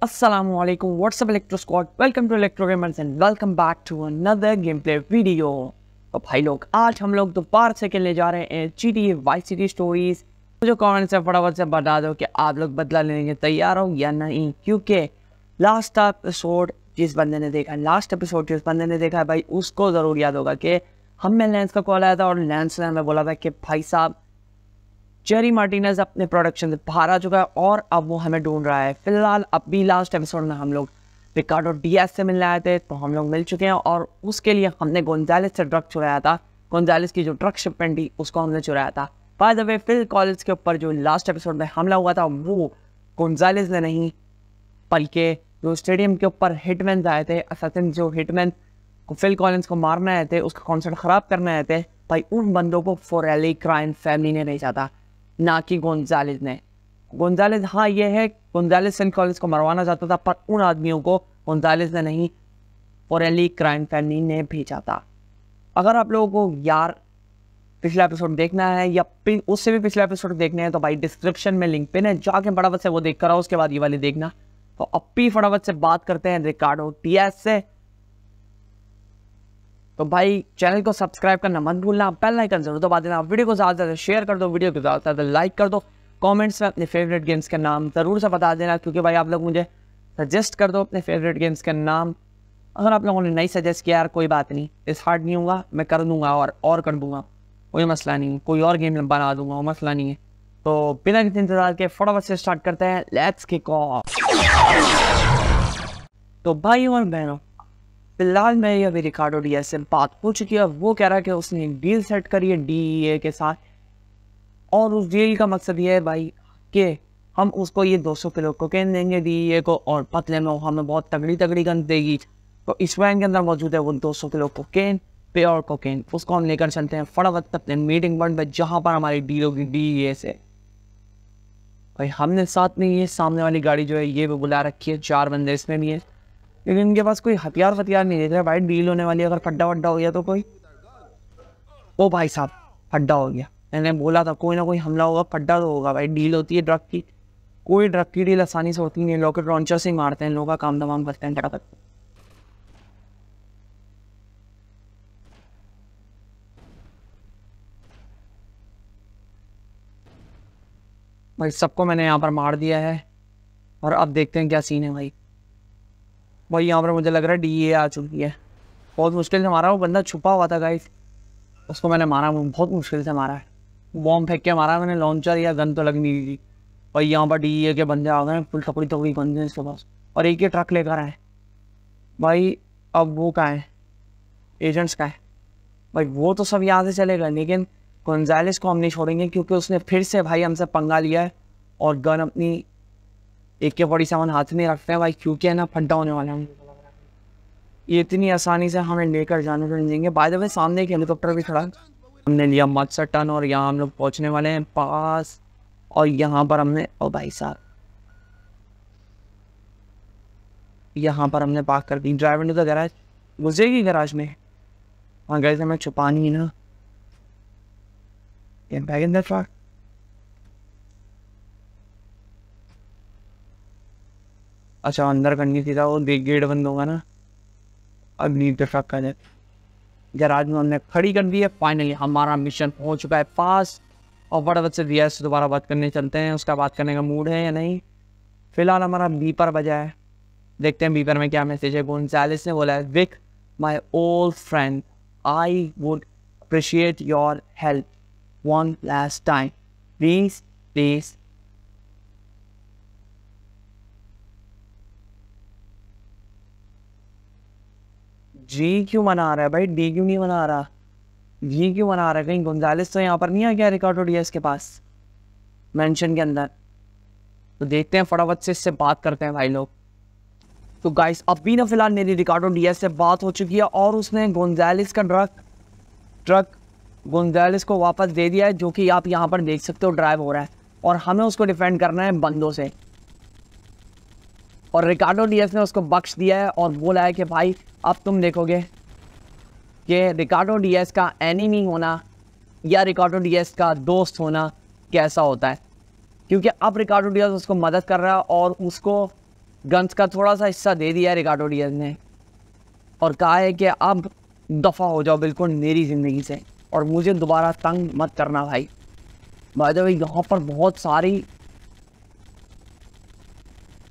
Assalamualaikum, what's up Electro Squad? Welcome to Electro Gamers and welcome back to another gameplay तो भाई लोग आज हम लोग दोबारा से खेलने जा रहे हैं G T Y city stories मुझे कमेंट से फटाफट से बता दो कि आप लोग बदला लेने के तैयार हो या नहीं क्योंकि लास्ट एपिसोड जिस बंदे ने देखा लास्ट एपिसोड जिस बंदे ने देखा है भाई उसको ज़रूर याद होगा कि हमने लेंस का कॉल आया था और लेंस ने हमें बोला था कि भाई साहब जेरी मार्टिनस अपने प्रोडक्शन से बाहर आ चुका है और अब वो हमें ढूंढ रहा है फिलहाल अभी लास्ट एपिसोड में हम लोग रिकार्डो डीएस से मिलने आए थे तो हम लोग मिल चुके हैं और उसके लिए हमने गोंजालिस से ड्रग चुराया था गोंजालिस की जो ड्रग शिपमेंट थी उसको हमने चुराया था by the way Phil college के ऊपर जो लास्ट एपिसोड में हमला हुआ था वो गोंजालिस ने नहीं बल्कि जो स्टेडियम के ऊपर हिटमैन आए थे असैसिन जो हिटमैन को फिल कॉलिंस को मारने आए थे उसका कॉन्सर्ट ख़राब करने आए थे भाई उन बंदों को फॉर एली क्राइम फैमिली ने नहीं चाहता ना कि गोंजालिज ने गोंजालिज हाँ ये है गोंजालिज सेंट कॉलेज को मरवाना चाहता था पर उन आदमियों को गोंजालिज ने नहीं ओरेली क्राइम फैमिली ने भेजा था अगर आप लोगों को यार पिछला एपिसोड देखना है या उससे भी पिछला एपिसोड देखना है तो भाई डिस्क्रिप्शन में लिंक पिन है जाके फटाफट से वो देख कर आओ उसके बाद ये वाली देखना तो अब भी फटाफट से बात करते हैं रिकार्डो टी से तो भाई चैनल को सब्सक्राइब करना मत भूलना बेल आइकन जरूर दबा देना वीडियो को ज़्यादा से ज़्यादा शेयर कर दो वीडियो को ज़्यादा से ज़्यादा लाइक कर दो कमेंट्स में अपने फेवरेट गेम्स के नाम ज़रूर से बता देना क्योंकि भाई आप लोग मुझे सजेस्ट कर दो अपने फेवरेट गेम्स के नाम अगर आप लोगों ने नहीं सजेस्ट किया यार कोई बात नहीं इस हार्ड नहीं होगा मैं कर दूंगा और और कर दूंगा कोई मसला नहीं है कोई और गेम बना दूंगा वो मसला नहीं है तो बिना किसी इंतजार के फटाफट से स्टार्ट करते हैं लेट्स किक ऑफ तो भाई और बहनों फिलहाल मैं ये अभी रिकार्डो डी से बात हो चुकी है वो कह रहा है कि उसने एक डील सेट करी है डी e के साथ और उस डील का मकसद ये है भाई कि हम उसको ये 200 किलो कोकेन देंगे डी e को और पतले में वो हमें बहुत तगड़ी तगड़ी गंद देगी तो इस वैन के अंदर मौजूद है वो 200 किलो कोकेन प्योर कोकेन उसको हम लेकर चलते हैं फटाफट अपने मीटिंग पॉइंट पर जहाँ पर हमारी डील होगी डी e से भाई हमने साथ में ये सामने वाली गाड़ी जो है ये भी बुला रखी है चार बंदे इसमें भी है लेकिन इनके पास कोई हथियार वथियार नहीं देख रहे भाई डील होने वाली अगर फड्डा वड्डा हो गया तो कोई ओ भाई साहब फड्डा हो गया मैंने बोला था कोई ना कोई हमला होगा फड्डा तो होगा भाई डील होती है ड्रग की कोई ड्रग की डील आसानी से होती नहीं लॉकेट लॉन्चर से मारते हैं लोग का काम तमाम करते हैं फटाफट भाई सबको मैंने यहाँ पर मार दिया है और अब देखते हैं क्या सीन है भाई भाई यहाँ पर मुझे लग रहा है डी आ चुकी है बहुत मुश्किल से मारा वो बंदा छुपा हुआ था गाइस उसको मैंने मारा बहुत मुश्किल से मारा है बॉम्ब फेंक के मारा मैंने लॉन्चर या गन तो लग नहीं थी भाई यहाँ पर डी के बंदे आ गए फुल टकड़ी टकड़ी बंदे इसके पास और एक ही ट्रक लेकर आए भाई अब वो कहाँ है एजेंट्स का है भाई वो तो सब यहाँ से चले गए लेकिन गोंजालिस को हम नहीं छोड़ेंगे क्योंकि उसने फिर से भाई हमसे पंगा लिया है और गन अपनी ए के फोर्टी सेवन हाथ में रखते हैं भाई क्योंकि है ना फड्डा होने वाला है ये इतनी आसानी से हमें लेकर जाने को देंगे बाय द वे सामने एक हेलीकॉप्टर भी खड़ा हमने लिया मत्सर टन और यहाँ हम लोग पहुँचने वाले हैं पास और यहाँ पर हमने ओ भाई साहब यहाँ पर हमने पार्क कर दी ड्राइवर ने तो गैराज गुजरेगी गैराज में हाँ गए हमें छुपानी है ना ये बैग इन दैट ट्रक अच्छा अंदर करनी थी था तो वो देख गेट बंद होगा ना अब नींद तो शक कर गैराज में हमने खड़ी कर दी है फाइनली हमारा मिशन हो चुका है पास और बड़े से दिया से दोबारा बात करने चलते हैं उसका बात करने का मूड है या नहीं फिलहाल हमारा बीपर बजा है देखते हैं बीपर में क्या मैसेज है गोन्जैलिस ने बोला है Vic my old friend I would appreciate your help one last time please please जी क्यों मना रहा है भाई डी क्यों नहीं मना रहा जी क्यों मना रहा है कहीं गुंजालिस तो यहाँ पर नहीं आ गया रिकॉर्ड ओडिया इसके पास मेंशन के अंदर तो देखते हैं फटाफट से इससे बात करते हैं भाई लोग तो गाइस अब भी ना फिलहाल मेरी रिकार्डो डी से बात हो चुकी है और उसने गुंजालिस का ट्रक ट्रक गुंजालिस को वापस दे दिया है जो कि आप यहाँ पर देख सकते हो ड्राइव हो रहा है और हमें उसको डिफेंड करना है बंदों से और रिकार्डो डीएस ने उसको बख्श दिया है और बोला है कि भाई अब तुम देखोगे कि रिकार्डो डीएस का एनिमी होना या रिकार्डो डीएस का दोस्त होना कैसा होता है क्योंकि अब रिकार्डो डीएस उसको मदद कर रहा है और उसको गन्स का थोड़ा सा हिस्सा दे दिया है रिकार्डो डीएस ने और कहा है कि अब दफ़ा हो जाओ बिल्कुल मेरी ज़िंदगी से और मुझे दोबारा तंग मत करना भाई भाई यहाँ पर बहुत सारी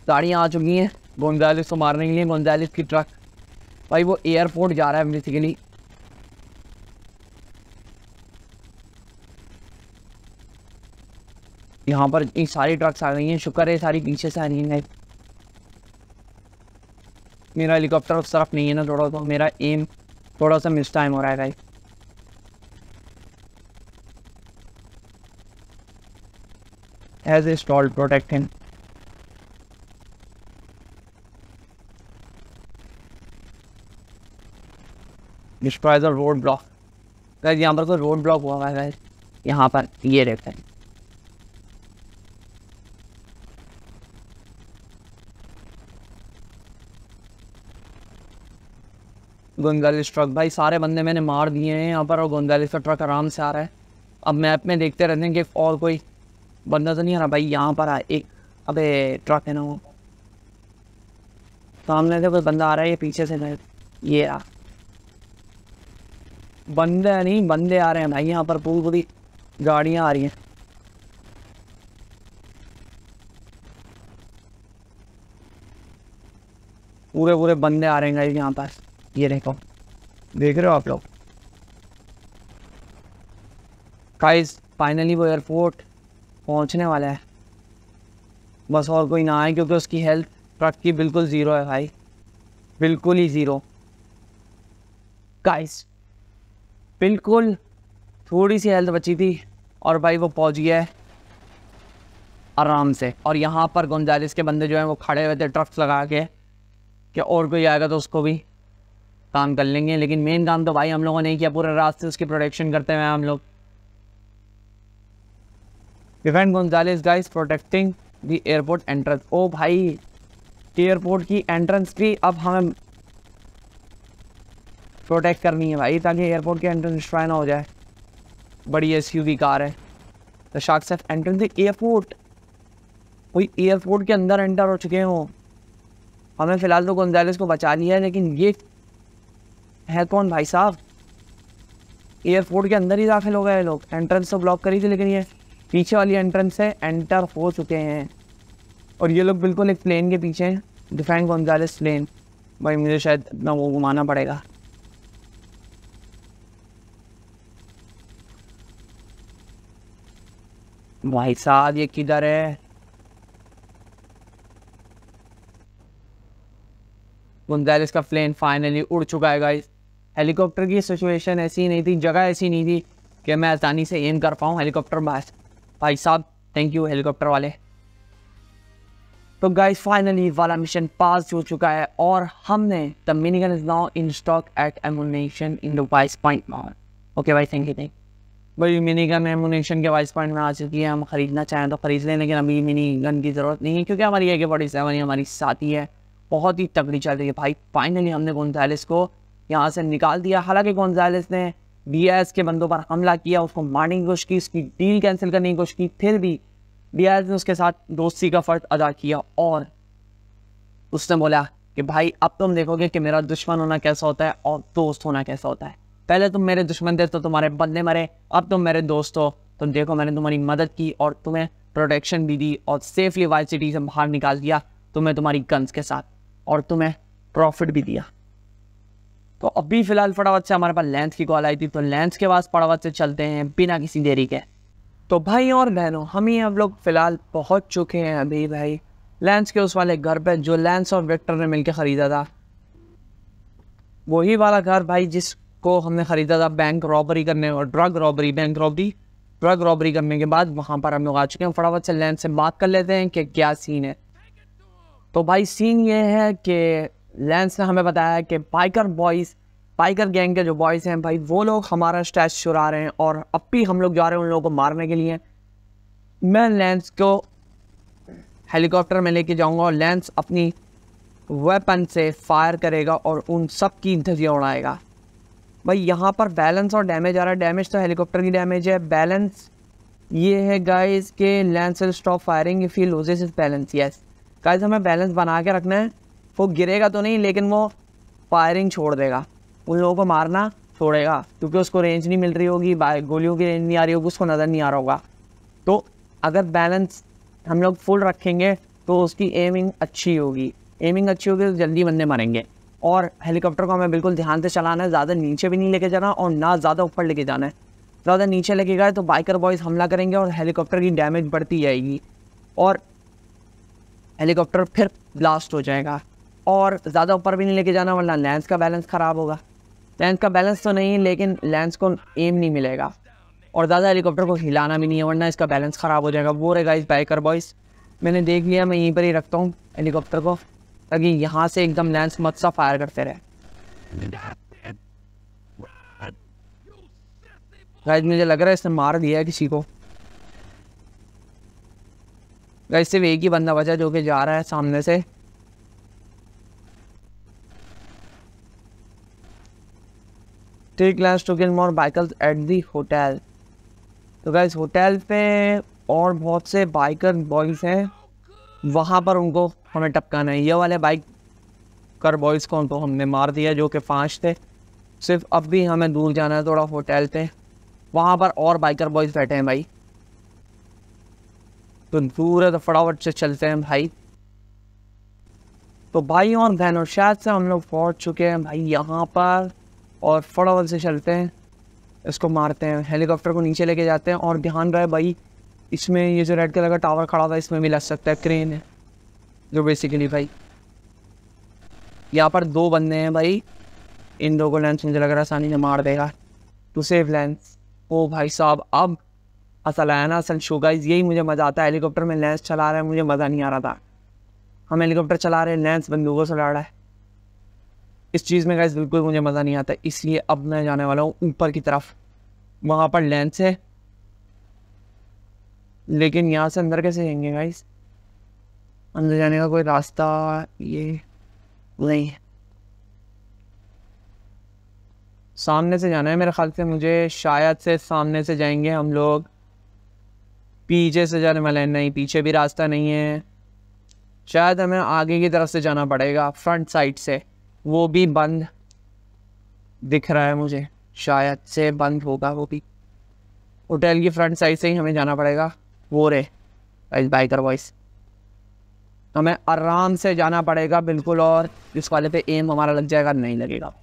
गाड़ियाँ आ चुकी हैं गोंजालिस को तो मारने के लिए गोंजालिस की ट्रक भाई वो एयरपोर्ट जा रहा है बेसिकली यहाँ पर सारी ट्रक्स आ गई हैं शुक्र है सारी पीछे से आ रही हैं मेरा हेलीकॉप्टर उस तरफ नहीं है ना थोड़ा सा तो मेरा एम थोड़ा सा मिस टाइम हो रहा है भाई as a stall protect him destroy the road block guys यहाँ पर तो रोड ब्लॉक हुआ है गाइस यहाँ पर ये देखते हैं गोंदालिस ट्रक भाई सारे बंदे मैंने मार दिए हैं यहाँ पर और गोंदालिस का ट्रक आराम से आ रहा है अब मैप में देखते रहते हैं कि और कोई बंदा तो नहीं आ रहा भाई यहाँ पर आ एक अबे ट्रक है ना वो सामने से कोई बंदा आ रहा है ये पीछे से ये आ बंदे नहीं बंदे आ रहे हैं भाई यहाँ पर पूरी पूरी गाड़ियाँ आ रही हैं पूरे पूरे बंदे आ रहे हैं यहाँ पर ये देखो देख रहे हो आप लोग गाइस फाइनली वो एयरपोर्ट पहुँचने वाला है बस और कोई ना आए क्योंकि उसकी हेल्थ ट्रक की बिल्कुल ज़ीरो है भाई बिल्कुल ही ज़ीरो गाइस बिल्कुल थोड़ी सी हेल्थ बची थी और भाई वो पहुंच गया है आराम से और यहाँ पर गोंजालिस के बंदे जो हैं वो खड़े हुए थे ट्रक्स लगा के कि और कोई आएगा तो उसको भी काम कर लेंगे लेकिन मेन काम तो भाई हम लोगों ने किया पूरे रास्ते उसकी प्रोटेक्शन करते हुए हम लोग event Gonzales guys protecting the airport entrance ओ भाई एयरपोर्ट की एंट्रेंस भी अब हमें प्रोटेक्ट करनी है भाई ताकि एयरपोर्ट के एंट्रेंस डिस्ट्रॉय ना हो जाए बड़ी एस कार है द शाख सेफ एंट्रेंस एयरपोर्ट कोई एयरपोर्ट के अंदर एंटर हो चुके हो हमें फ़िलहाल तो गोंजालेस को बचा लिया है लेकिन ये है कौन भाई साहब एयरपोर्ट के अंदर ही दाखिल हो गए लोग एंट्रेंस तो ब्लॉक करी थी लेकिन ये पीछे वाली एंट्रेंस है एंटर हो चुके हैं और ये लोग बिल्कुल एक प्लेन के पीछे हैं डिफेंड गोंजालेस प्लेन भाई मुझे शायद इतना वो घुमाना पड़ेगा भाई साहब ये किधर है गुंजालिस का प्लेन फाइनली उड़ चुका है गाइस हेलीकॉप्टर की सिचुएशन ऐसी नहीं थी जगह ऐसी नहीं थी कि मैं आसानी से एम कर पाऊँ हेलीकॉप्टर भाई साहब थैंक यू हेलीकॉप्टर वाले तो गाइस फाइनली वाला मिशन पास हो चुका है और हमने the minigun is now in stock at ammunition in the Vice Point okay भाई थैंक यू थैंक बड़ी मिनी गन एमुनेशन के वाइस पॉइंट में आ चुकी है हम ख़रीदना चाहें तो ख़रीद लें लेकिन अभी मिनी गन की ज़रूरत नहीं है क्योंकि हमारी ए के फोर्टी सेवन ही हमारी साथी है बहुत ही तगड़ी चल रही है भाई फाइनली हमने गोन्जालिस को यहाँ से निकाल दिया हालांकि गोन्जालिस ने बी के बंदों पर हमला किया उसको मारने की कोशिश की उसकी डील कैंसिल करने की कोशिश की फिर भी बी ने उसके साथ दोस्ती का फ़र्ज अदा किया और उसने बोला कि भाई अब तुम देखोगे कि मेरा दुश्मन होना कैसा होता है और दोस्त होना कैसा होता है पहले तुम मेरे दुश्मन थे तो तुम्हारे बंदे मरे अब तुम मेरे दोस्त हो तो देखो मैंने तुम्हारी मदद की और तुम्हें प्रोटेक्शन भी दी और सेफली वाइल्ड सिटी से बाहर निकाल दिया तुम्हें तुम्हारी गन्स के साथ और तुम्हें प्रॉफिट भी दिया तो अभी फिलहाल फटावत से हमारे पास लेंथ की कॉल आई थी तो लेंथ के पास फटावत से चलते हैं बिना किसी देरी के तो भाई और बहनों हम ही हम लोग फिलहाल पहुंच चुके हैं अभी भाई लेंस के उस वाले घर पे जो लेंस और विक्टर ने मिलकर ख़रीदा था वही वाला घर भाई जिस को हमने ख़रीदा था बैंक रॉबरी करने और drug robbery bank robbery drug robbery करने के बाद वहाँ पर हम लोग आ चुके हैं फटाफट से लैंड से बात कर लेते हैं कि क्या सीन है तो भाई सीन ये है कि लैंस ने हमें बताया कि बाइकर बॉयज़ बाइकर गैंग के जो बॉयज़ हैं भाई वो लोग हमारा स्टैच चुरा रहे हैं और अब भी हम लोग जा रहे हैं उन लोगों को मारने के लिए मैं लैंस को हेलीकॉप्टर में लेके जाऊंगा और लैंस अपनी वेपन से फायर करेगा और उन सब की इंतजिया उड़ाएगा भाई यहाँ पर बैलेंस और डैमेज आ रहा है डैमेज तो हेलीकॉप्टर की डैमेज है बैलेंस ये है गाइस के Lance stop firing if he loses is balance yes guys हमें बैलेंस बना के रखना है वो गिरेगा तो नहीं लेकिन वो फायरिंग छोड़ देगा उन लोगों को मारना छोड़ेगा क्योंकि उसको रेंज नहीं मिल रही होगी गोलियों की रेंज नहीं आ रही होगी उसको नज़र नहीं आ रहा होगा तो अगर बैलेंस हम लोग फुल रखेंगे तो उसकी एमिंग अच्छी होगी एमिंग अच्छी होगी तो जल्दी बंदे मरेंगे और हेलीकॉप्टर को हमें बिल्कुल ध्यान से चलाना है ज़्यादा नीचे भी नहीं लेके जाना और ना ज़्यादा ऊपर लेके जाना है ज़्यादा नीचे लेके गए तो बाइकर बॉयज़ हमला करेंगे और हेलीकॉप्टर की डैमेज बढ़ती जाएगी और हेलीकॉप्टर फिर ब्लास्ट हो जाएगा और ज़्यादा ऊपर भी नहीं लेके जाना वरना लेंस का बैलेंस ख़राब होगा लेंस का बैलेंस तो नहीं है लेकिन लेंस को एम नहीं मिलेगा और ज़्यादा हेलीकॉप्टर को हिलाना भी नहीं है वरना इसका बैलेंस ख़राब हो जाएगा वो रहेगा इस बाइकर बॉयज़ मैंने देख लिया मैं यहीं पर ही रखता हूँ हेलीकॉप्टर को ताकि यहाँ से एकदम लेंस मत सा फायर करते रहे गाइस मुझे लग रहा है इसने मार दिया है किसी को गाइस सिर्फ एक ही बंदा बचा जो कि जा रहा है सामने से take last to get more bicycles at the hotel तो गाइस होटल पे और बहुत से बाइकर बॉयज हैं वहाँ पर उनको हमें टपकाना है ये वाले बाइक कर बॉयज़ को उनको तो हमने मार दिया जो कि पाँच थे सिर्फ अब भी हमें दूर जाना है थोड़ा होटल पे वहाँ पर और बाइकर बॉयज़ बैठे हैं भाई तो दूर है तो फटाफट से चलते हैं भाई तो भाई और बहनों शायद से हम लोग पहुँच चुके हैं भाई यहाँ पर और फटाफट से चलते हैं इसको मारते हैं हेलीकॉप्टर को नीचे लेके जाते हैं और ध्यान रहे भाई इसमें ये जो रेड कलर का टावर खड़ा था इसमें भी लग सकता है क्रेन है जो बेसिकली भाई यहाँ पर दो बंदे हैं भाई इन दो को लेंस मुझे लग रहा आसानी ने मार देगा टू सेव लेंस ओ भाई साहब अब असल है ना असल शो यही मुझे मज़ा आता है हेलीकॉप्टर में लेंस चला रहा है मुझे मज़ा नहीं आ रहा था हम हेलीकॉप्टर चला रहे हैं लेंस बंदूकों से लड़ रहा है इस चीज़ में गाइज बिल्कुल मुझे मज़ा नहीं आता इसलिए अब मैं जाने वाला हूँ ऊपर की तरफ वहाँ पर लेंस है लेकिन यहाँ से अंदर कैसे जाएंगे गाइज़ अंदर जाने का कोई रास्ता ये नहीं सामने से जाना है मेरे ख्याल से मुझे शायद से सामने से जाएंगे हम लोग पीछे से जाने वाले नहीं पीछे भी रास्ता नहीं है शायद हमें आगे की तरफ से जाना पड़ेगा फ्रंट साइड से वो भी बंद दिख रहा है मुझे शायद से बंद होगा वो भी होटल की फ्रंट साइड से ही हमें जाना पड़ेगा वो रे बाइकर वॉइस हमें आराम से जाना पड़ेगा बिल्कुल और इस वाले पे एम हमारा लग जाएगा नहीं लगेगा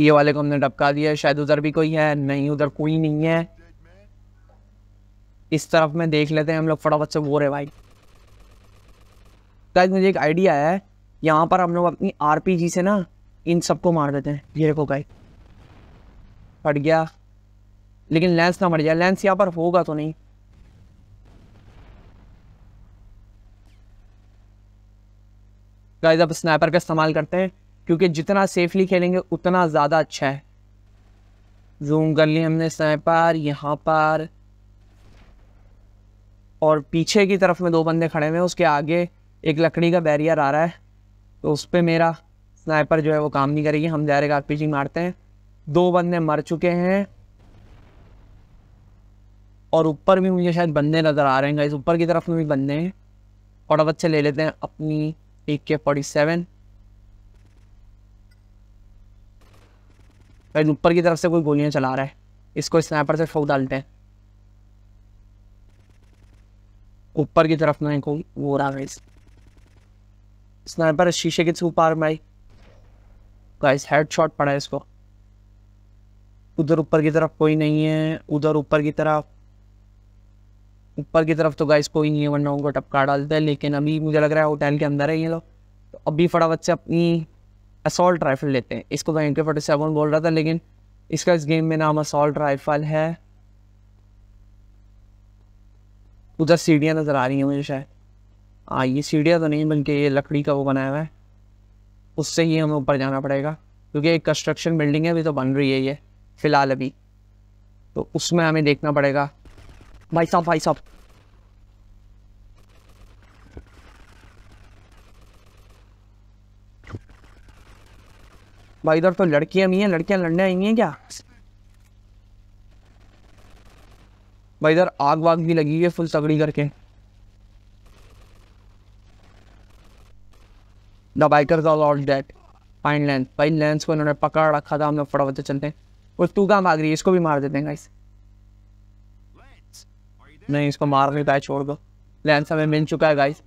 ये वाले को हमने डबका दिया शायद उधर भी कोई है नहीं उधर कोई नहीं है इस तरफ में देख लेते हैं हम लोग फटाफट से बोरे भाई गाइस मुझे एक आइडिया है यहाँ पर हम लोग अपनी जी से ना इन सबको मार देते हैं ये देखो गाइस फट गया लेकिन लेंस ना मर जाए लेंस यहाँ पर होगा तो नहीं गाइज अब स्नैपर का इस्तेमाल करते हैं क्योंकि जितना सेफली खेलेंगे उतना ज़्यादा अच्छा है जूम कर लिया हमने स्नैपर यहाँ पर और पीछे की तरफ में दो बंदे खड़े हुए हैं उसके आगे एक लकड़ी का बैरियर आ रहा है तो उस पर मेरा स्नाइपर जो है वो काम नहीं करेगी हम डायरेक्ट पीछे मारते हैं दो बंदे मर चुके हैं और ऊपर भी मुझे शायद बंदे नज़र आ रहे हैं इस ऊपर की तरफ में भी बंदे हैं और अब अच्छे ले लेते हैं अपनी AK-47 भाई ऊपर की तरफ से कोई गोलियां चला रहा है इसको स्नाइपर से फोक डालते हैं ऊपर की तरफ ना को वो रहा है स्नाइपर शीशे के थ्रू पार भाई गाइस हेडशॉट पड़ा है इसको उधर ऊपर की तरफ कोई नहीं है उधर ऊपर की तरफ ऊपर की तरफ तो गाइस कोई नहीं है वरना उनको टपका डालता है लेकिन अभी मुझे लग रहा है होटल के अंदर है ये लोग तो अभी फटाफट से अपनी असॉल्ट राइफल लेते हैं इसको तो एम के फोर्टी सेवन बोल रहा था लेकिन इसका इस गेम में नाम असॉल्ट राइफल है उधर सीढ़ियाँ नज़र आ रही हैं मुझे शायद हाँ ये सीढ़ियाँ तो नहीं बल्कि ये लकड़ी का वो बनाया हुआ है उससे ही हमें ऊपर जाना पड़ेगा क्योंकि एक कंस्ट्रक्शन बिल्डिंग है अभी तो बन रही है ये फ़िलहाल अभी तो उसमें हमें देखना पड़ेगा भाई साहब भाई साहब भाई इधर तो लड़कियां भी हैं लड़कियां लड़ने आई हैं क्या भाई इधर आग वाग भी लगी है फुल सगड़ी करके the bikers are all dead fine Lance भाई लेंस को इन्होंने पकड़ रखा था हम लोग फटाफट चलते हैं और तू कहाँ भाग रही है इसको भी मार देते हैं गाइस नहीं इसको मार नहीं पाया छोड़ दो लैंस हमें मिल चुका है गाइस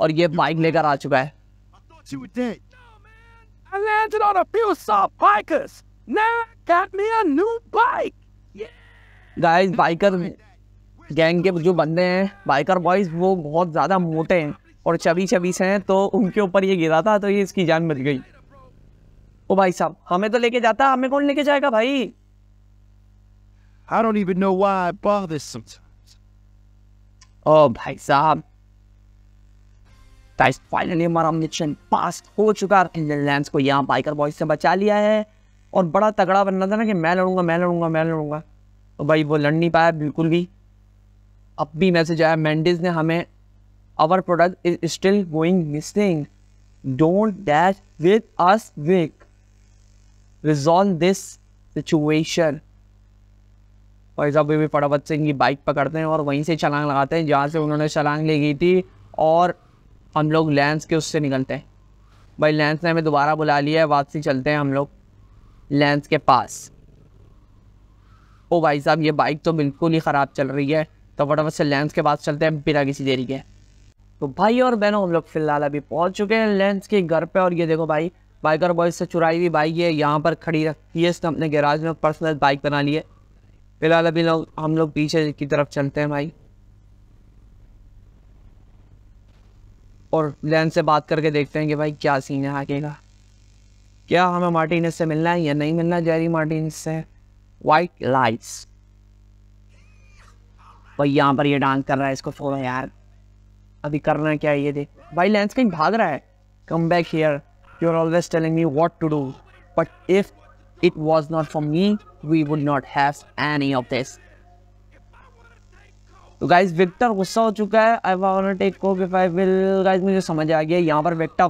और ये बाइक लेकर आ चुका है गाइस बाइकर गैंग के जो बंदे हैं बाइकर बॉयज वो बहुत ज़्यादा मोटे हैं और छबी छबी से हैं तो उनके ऊपर ये गिरा था तो ये इसकी जान बच गई ओ भाई साहब हमें तो लेके जाता हमें कौन लेके जाएगा भाई I don't even know why I bother sometimes. ओ भाई साहब गाइस फाइनली हमारा मिशन पास हो चुका है लैंड्स को यहाँ बाइकर बॉयज से बचा लिया है और बड़ा तगड़ा बन रहा था ना कि मैं लड़ूंगा मैं लड़ूंगा मैं लड़ूंगा तो भाई वो लड़ नहीं पाया बिल्कुल भी अब भी मैसेज आया मैंडिस ने हमें our product is still going missing don't dash with us Vic resolve this situation भाई साहब भी पड़ा सिंह इनकी बाइक पकड़ते हैं और वहीं से छलांग लगाते हैं जहाँ से उन्होंने छलांग ले गई थी और हम लोग लेंस के उससे निकलते हैं भाई लेंस ने हमें दोबारा बुला लिया है वापसी चलते हैं हम लोग लेंस के पास ओ भाई साहब ये बाइक तो बिल्कुल ही ख़राब चल रही है तो फटाफट से लेंस के पास चलते हैं बिना किसी देरी के तो भाई और बहनों हम लोग फिलहाल अभी पहुंच चुके हैं लेंस के घर पे और ये देखो भाई बाइकर बॉयज से चुराई हुई बाइक ये यहाँ पर खड़ी रखी है इसने अपने गैराज में पर्सनल बाइक बना ली है फिलहाल अभी लोग हम लोग पीछे की तरफ चलते हैं भाई और लैन से बात करके देखते हैं कि भाई क्या सीन है आगे का क्या हमें मार्टिनस से मिलना है या नहीं मिलना जेरी मार्टिनस से वाइट लाइट्स भाई यहाँ पर ये डांस कर रहा है इसको छोड़ो यार अभी करना क्या है ये देख भाई लेंस कहीं भाग रहा है come back here you are always telling me what to do but if it was not for me we would not have any of this. तो गाइज विक्टर गुस्सा हो चुका है I want take coke if I will guys मुझे समझ आ गया यहाँ पर विक्टर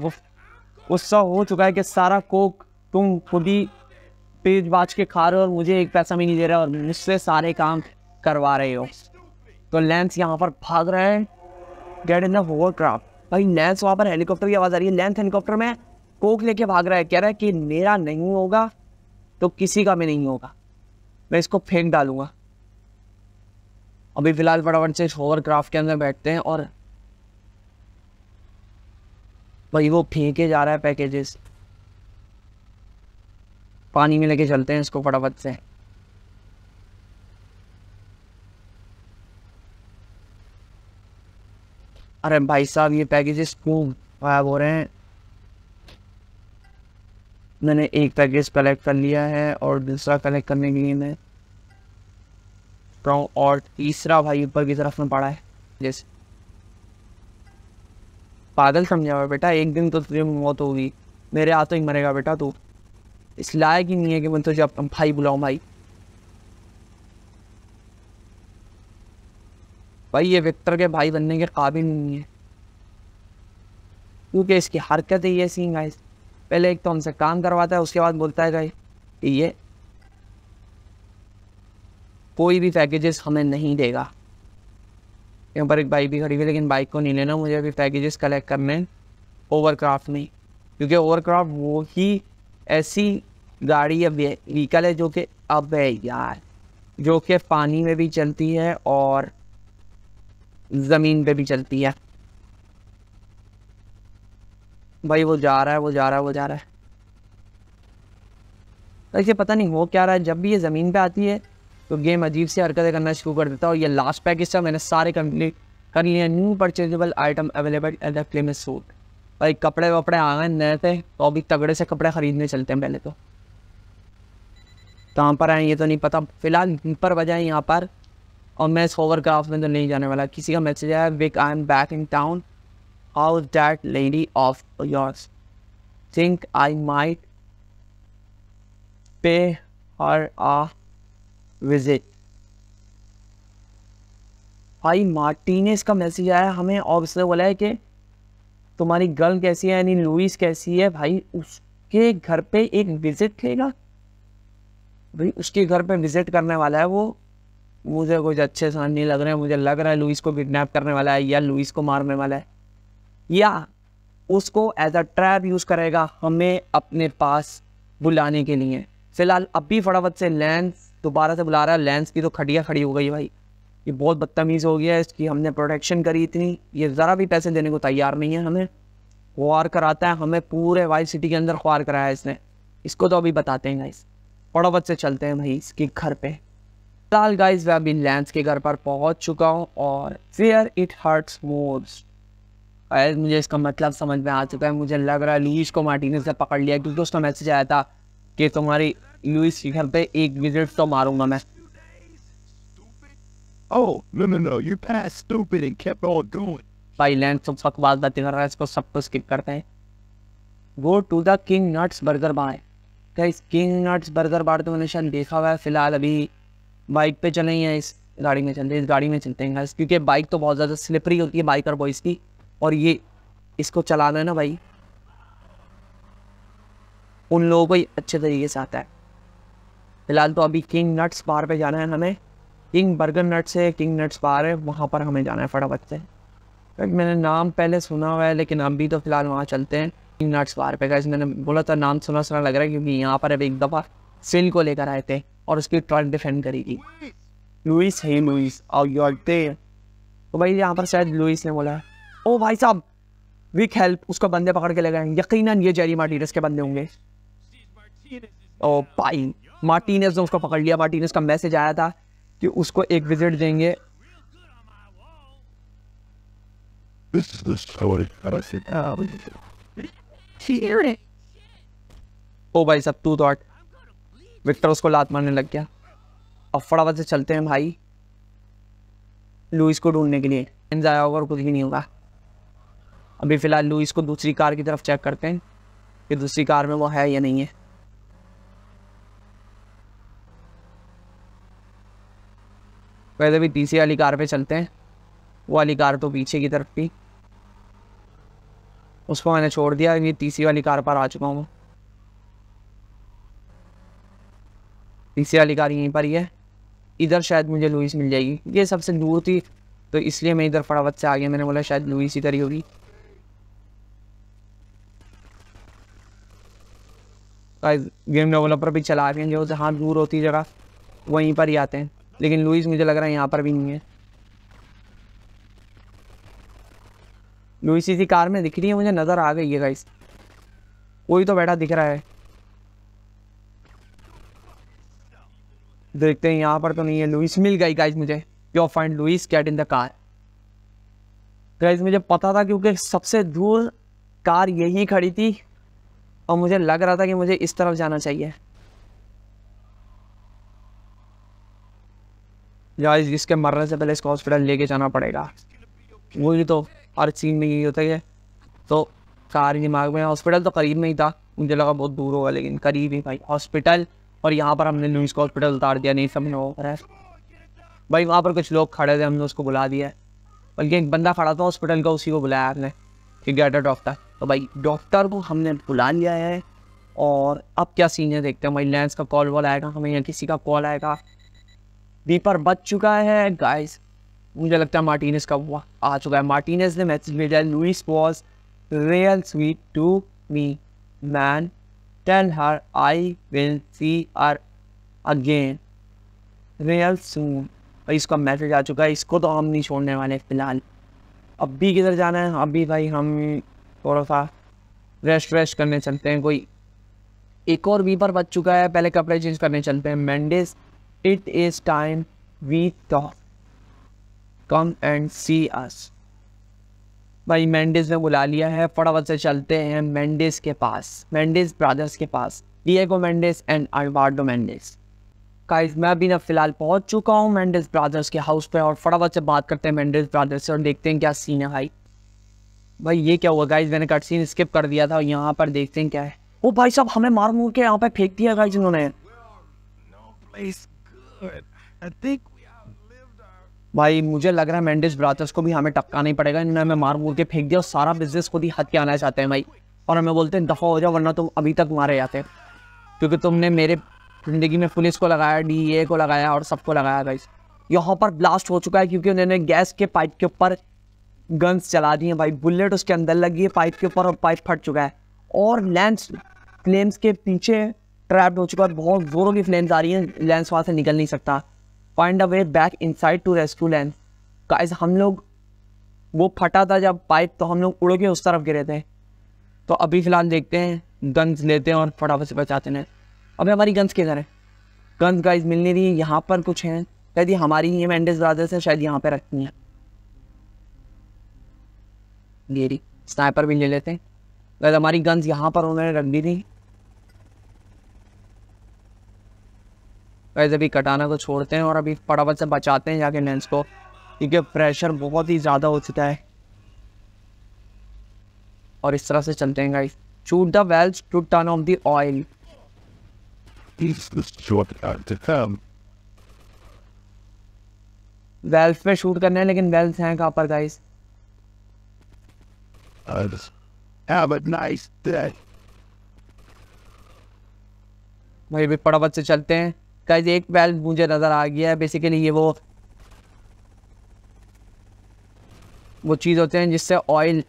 गुस्सा हो चुका है कि सारा कोक तुम खुद ही पेज बाज के खा रहे हो और मुझे एक पैसा भी नहीं दे रहा और मुझसे सारे काम करवा रहे हो तो लेंस यहाँ पर भाग रहे हैं गेट इन द क्राफ्ट भाई लेंस वहाँ पर हेलीकॉप्टर की आवाज़ आ रही है लेंस हेलीकॉप्टर में कोक लेके भाग रहा है कह रहा है कि मेरा नहीं होगा तो किसी का भी नहीं होगा मैं इसको फेंक डालूँगा अभी फ़िलहाल फटाफट से होवर क्राफ्ट के अंदर बैठते हैं और भाई वो फेंके जा रहा है पैकेजेस पानी में लेके चलते हैं इसको फटाफट से अरे भाई साहब ये पैकेजेस क्यों गायब हो रहे हैं मैंने एक पैकेज कलेक्ट कर लिया है और दूसरा कलेक्ट करने के लिए मैं और तीसरा भाई ऊपर की तरफ में पड़ा है जैसे पागल समझा हुआ बेटा एक दिन तो तुझे मौत होगी मेरे हाथों ही मरेगा बेटा तू इस लायक ही नहीं है कि मैं तुझे अपना भाई बुलाऊं भाई भाई ये विक्टर के भाई बनने के काबिल नहीं है क्योंकि इसकी हरकत ही ऐसी गाइस पहले एक तो हमसे काम करवाता है उसके बाद बोलता है कि ये कोई भी पैकेजेस हमें नहीं देगा यहाँ पर एक बाइक भी खड़ी हुई लेकिन बाइक को नहीं लेना मुझे अभी पैकेजेस कलेक्ट करने ओवरक्राफ्ट में क्योंकि ओवरक्राफ्ट वो ही ऐसी गाड़ी या व्हीकल है जो कि अब है यार जो कि पानी में भी चलती है और ज़मीन पे भी चलती है भाई वो जा रहा है वो जा रहा है वो जा रहा है ऐसे पता नहीं हो क्या रहा है जब भी ये ज़मीन पे आती है तो गेम अजीब सी हरकतें करना शुरू कर देता है और ये लास्ट पैकेज था मैंने सारे कम्प्लीट कर लिए new purchasable item available at the flame suit भाई कपड़े वपड़े आ गए नए थे तो अभी तगड़े से कपड़े ख़रीदने चलते हैं पहले तो कहाँ पर आए ये तो नहीं पता फिलहाल पर बजाय यहाँ पर और मैं इस होवर क्राफ्ट में तो नहीं जाने वाला किसी का मैसेज आया Vic I am back in town How's that lady of yours? Think I might pay her a visit. भाई मार्टिनेस का मैसेज आया हमें और उसने बोला है कि तुम्हारी गर्ल कैसी है यानी लुइस कैसी है भाई उसके घर पे एक विजिट लेगा भाई उसके घर पे विजिट करने वाला है वो मुझे कुछ अच्छे सान नहीं लग रहे हैं मुझे लग रहा है लुइस को किडनैप करने वाला है या लुइस को मारने वाला है या उसको एज अ ट्रैप यूज़ करेगा हमें अपने पास बुलाने के लिए फिलहाल अब भी फटाफट से लेंस दोबारा से बुला रहा है लेंस की तो खड़िया खड़ी हो गई भाई ये बहुत बदतमीज हो गया इसकी हमने प्रोटेक्शन करी इतनी ये ज़रा भी पैसे देने को तैयार नहीं है हमें ख्वार कराता है हमें पूरे वाइट सिटी के अंदर ख्वार कराया इसने इसको तो अभी बताते हैं गाइस फटाफट से चलते हैं भाई इसके घर पे फिलहाल गाइस मैं अभी लेंस के घर पर पहुंच चुका हूँ और फेयर इट हर्ट्स मोस्ट अरे मुझे इसका मतलब समझ में आ चुका है मुझे लग रहा है लुइस को मार्टिनेस ने पकड़ लिया क्योंकि उसका मैसेज आया था कि तुम्हारी लुइस के घर पे एक विजिट तो मारूंगा मैं oh no no no you pass stupid and keep on going. भाई लैंड सब तो बात बातें कर रहा है इसको सब कुछ स्किप करते हैं go to the king nuts burger bar guys king nuts burger bar तो मैंने शायद देखा हुआ है फिलहाल अभी बाइक पे चले हैं इस गाड़ी में चलते हैं इस गाड़ी में चलते हैं गाइस क्योंकि बाइक तो बहुत ज़्यादा स्लिपरी होती है बाइक और बॉयज़ की और ये इसको चलाना है ना भाई उन लोगों को ही अच्छे तरीके से आता है फिलहाल तो अभी किंग नट्स बार पे जाना है हमें किंग बर्गर नट्स है किंग नट्स बार है वहाँ पर हमें जाना है फटाफट से बट मैंने नाम पहले सुना हुआ है लेकिन अभी तो फिलहाल वहाँ चलते हैं किंग नट्स बार पे गाइज मैंने बोला था नाम सुना सुना लग रहा है क्योंकि यहाँ पर अभी एक दफ़ा सिल को लेकर आए थे और उसकी ट्रक डिफेंड करेगी लुइस है लुइस और तो भाई यहाँ पर शायद लुइस ने बोला है ओ भाई साहब विक हेल्प उसको बंदे पकड़ के ले गए यकीनन ये जेरी मार्टिनस के बंदे होंगे ओ भाई मार्टिनस ने उसको पकड़ लिया मार्टिनस का मैसेज आया था कि उसको एक विजिट देंगे ओ भाई साहब टू थॉट विक्टर उसको लात मारने लग गया अब फटाफट से चलते हैं भाई लुइस को ढूंढने के लिए आया होगा और कुछ भी नहीं होगा अभी फ़िलहाल लुइस को दूसरी कार की तरफ चेक करते हैं कि दूसरी कार में वो है या नहीं है वैसे भी तीसरी वाली कार पे चलते हैं वो वाली कार तो पीछे की तरफ थी उसको मैंने छोड़ दिया ये तीसरी वाली कार पर आ चुका हूँ तीसरी वाली कार यहीं पर ही है इधर शायद मुझे लुइस मिल जाएगी ये सबसे दूर थी तो इसलिए मैं इधर फटाफट से आ गया मैंने बोला शायद लुइस इधर ही होगी गाइस गेम डेवलपर भी चला रहे हैं जो जहाँ दूर होती जगह वहीं पर ही आते हैं लेकिन लुइस मुझे लग रहा है यहाँ पर भी नहीं है लुइस इसी कार में दिख रही है मुझे नज़र आ गई है गाइस वही तो बैठा दिख रहा है देखते हैं यहाँ पर तो नहीं है लुइस मिल गई गाइस मुझे you find Louise cat in the car guys मुझे पता था क्योंकि सबसे दूर कार यही खड़ी थी और मुझे लग रहा था कि मुझे इस तरफ जाना चाहिए या इसके मरने से पहले इसको हॉस्पिटल लेके जाना पड़ेगा वो भी तो हर चीज में यही होता है तो कार दिमाग में हॉस्पिटल तो करीब में ही था मुझे लगा बहुत दूर होगा लेकिन करीब ही भाई हॉस्पिटल और यहाँ पर हमने लुइस को हॉस्पिटल उतार दिया नहीं समझ हो रहा भाई वहाँ पर कुछ लोग खड़े थे हमने उसको बुला दिया बल्कि एक बंदा खड़ा था हॉस्पिटल का उसी को बुलाया आपने कि गेट अ डॉक्टर तो भाई डॉक्टर को हमने बुला लिया है और अब क्या सीन है देखते हैं भाई लेंस का कॉल वॉल आएगा हमें यहाँ किसी का कॉल आएगा दीपर बच चुका है गाइस मुझे लगता है मार्टिनेस का हुआ आ चुका है मार्टिनेस ने मैसेज भेजा Louise was real sweet to me man tell her I will see her again real soon इसका मैसेज आ चुका है इसको तो हम नहीं छोड़ने वाले फिलहाल अब भी किधर जाना है अब भी भाई हम थोड़ा सा रेस्ट वेस्ट करने चलते हैं कोई एक और वीपर बच चुका है पहले कपड़े चेंज करने चलते हैं Mendez it is time we talk come and see us भाई मैंडिस ने बुला लिया है फटाफट से चलते हैं मैंडिस के पास मैंडिस ब्रदर्स के पास Diego Mendez and Albardo Mendez guys मैं अभी ना फिलहाल पहुंच चुका हूं मेंडिस ब्रादर्स के हाउस पे और फटाफट से बात करते हैं मेंडिस ब्रादर्स से और देखते हैं क्या सीन है भाई भाई ये क्या हुआ गाइज मैंने कट सीन स्किप कर दिया था यहाँ पर देखते हैं क्या है वो भाई साहब हमें मार मूर के यहाँ पे फेंक दिया गाइज उन्होंने भाई मुझे लग रहा है मैंडिस ब्रादर्स को भी हमें टपका नहीं पड़ेगा इन्होंने हमें मार मूर के फेंक दिया और सारा बिजनेस खुद ही हथ के आना चाहते हैं भाई और हमें बोलते हैं दफा हो जाओ वरना तुम अभी तक मारे जाते क्योंकि तुमने मेरे ज़िंदगी में पुलिस को लगाया डी को लगाया और सबको लगाया गाइस यहाँ पर ब्लास्ट हो चुका है क्योंकि उन्होंने गैस के पाइप के ऊपर गन्स चला दी हैं भाई बुलेट उसके अंदर लगी है पाइप के ऊपर और पाइप फट चुका है और लेंस फ्लेम्स के पीछे ट्रैप्ड हो चुका है बहुत ज़ोरों की फ्लेम्स आ रही हैं लेंस वहाँ से निकल नहीं सकता find a way back inside to rescue Lance guys हम लोग वो फटा था जब पाइप तो हम लोग उड़ के उस तरफ गिरे थे तो अभी फ़िलहाल देखते हैं गन्स लेते हैं और फटाफट से बचाते हैं अबे हमारी गन्स के है गन्स गाइज मिलने रही है यहाँ पर कुछ हैं शायद ये हमारी ही है मैंडेस ब्रादर्स है शायद यहाँ पे रखती है ये रही स्नाइपर भी ले लेते हैं हमारी गन्स यहाँ पर उन्होंने रख दी थी गैस अभी कटाना को छोड़ते हैं और अभी फटाफट से बचाते हैं जाके लेंस को क्योंकि प्रेशर बहुत ही ज़्यादा हो चुका है और इस तरह से चलते हैं guys shoot the wells to turn off the oil is to come? Wells पे शूट करने हैं लेकिन वेल्स हैं कहाँ पर guys have a nice day भाई भी फटाफट से चलते हैं गाइस एक बैल मुझे नज़र आ गया है बेसिकली ये वो वो चीज़ होते हैं जिससे ऑयल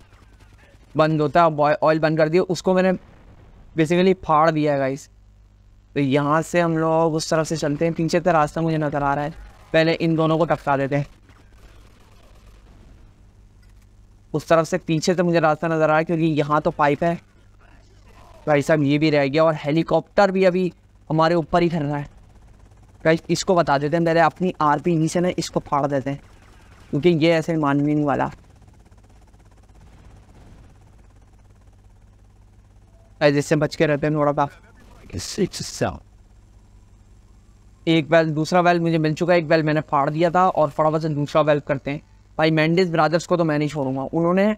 बंद होता है ऑयल बंद कर दिया उसको मैंने बेसिकली फाड़ दिया है गाइस तो यहाँ से हम लोग उस तरफ से चलते हैं पीछे का रास्ता मुझे नज़र आ रहा है पहले इन दोनों को टपका देते हैं उस तरफ से पीछे से मुझे रास्ता नज़र आ रहा है क्योंकि यहाँ तो पाइप है भाई साहब ये भी रह गया और हेलीकॉप्टर भी अभी हमारे ऊपर ही खड़ रहा है भाई इसको बता देते हैं पहले अपनी आर पी नीचे ना इसको फाड़ देते हैं क्योंकि ये ऐसे मानवीन वाला जिससे बच के रहते हैं थोड़ा सा एक वेल दूसरा वेल मुझे मिल चुका है एक वेल मैंने फाड़ दिया था और फटाफट से दूसरा वेल करते हैं भाई मैंडिस ब्रादर्स को तो मैं नहीं छोड़ूंगा उन्होंने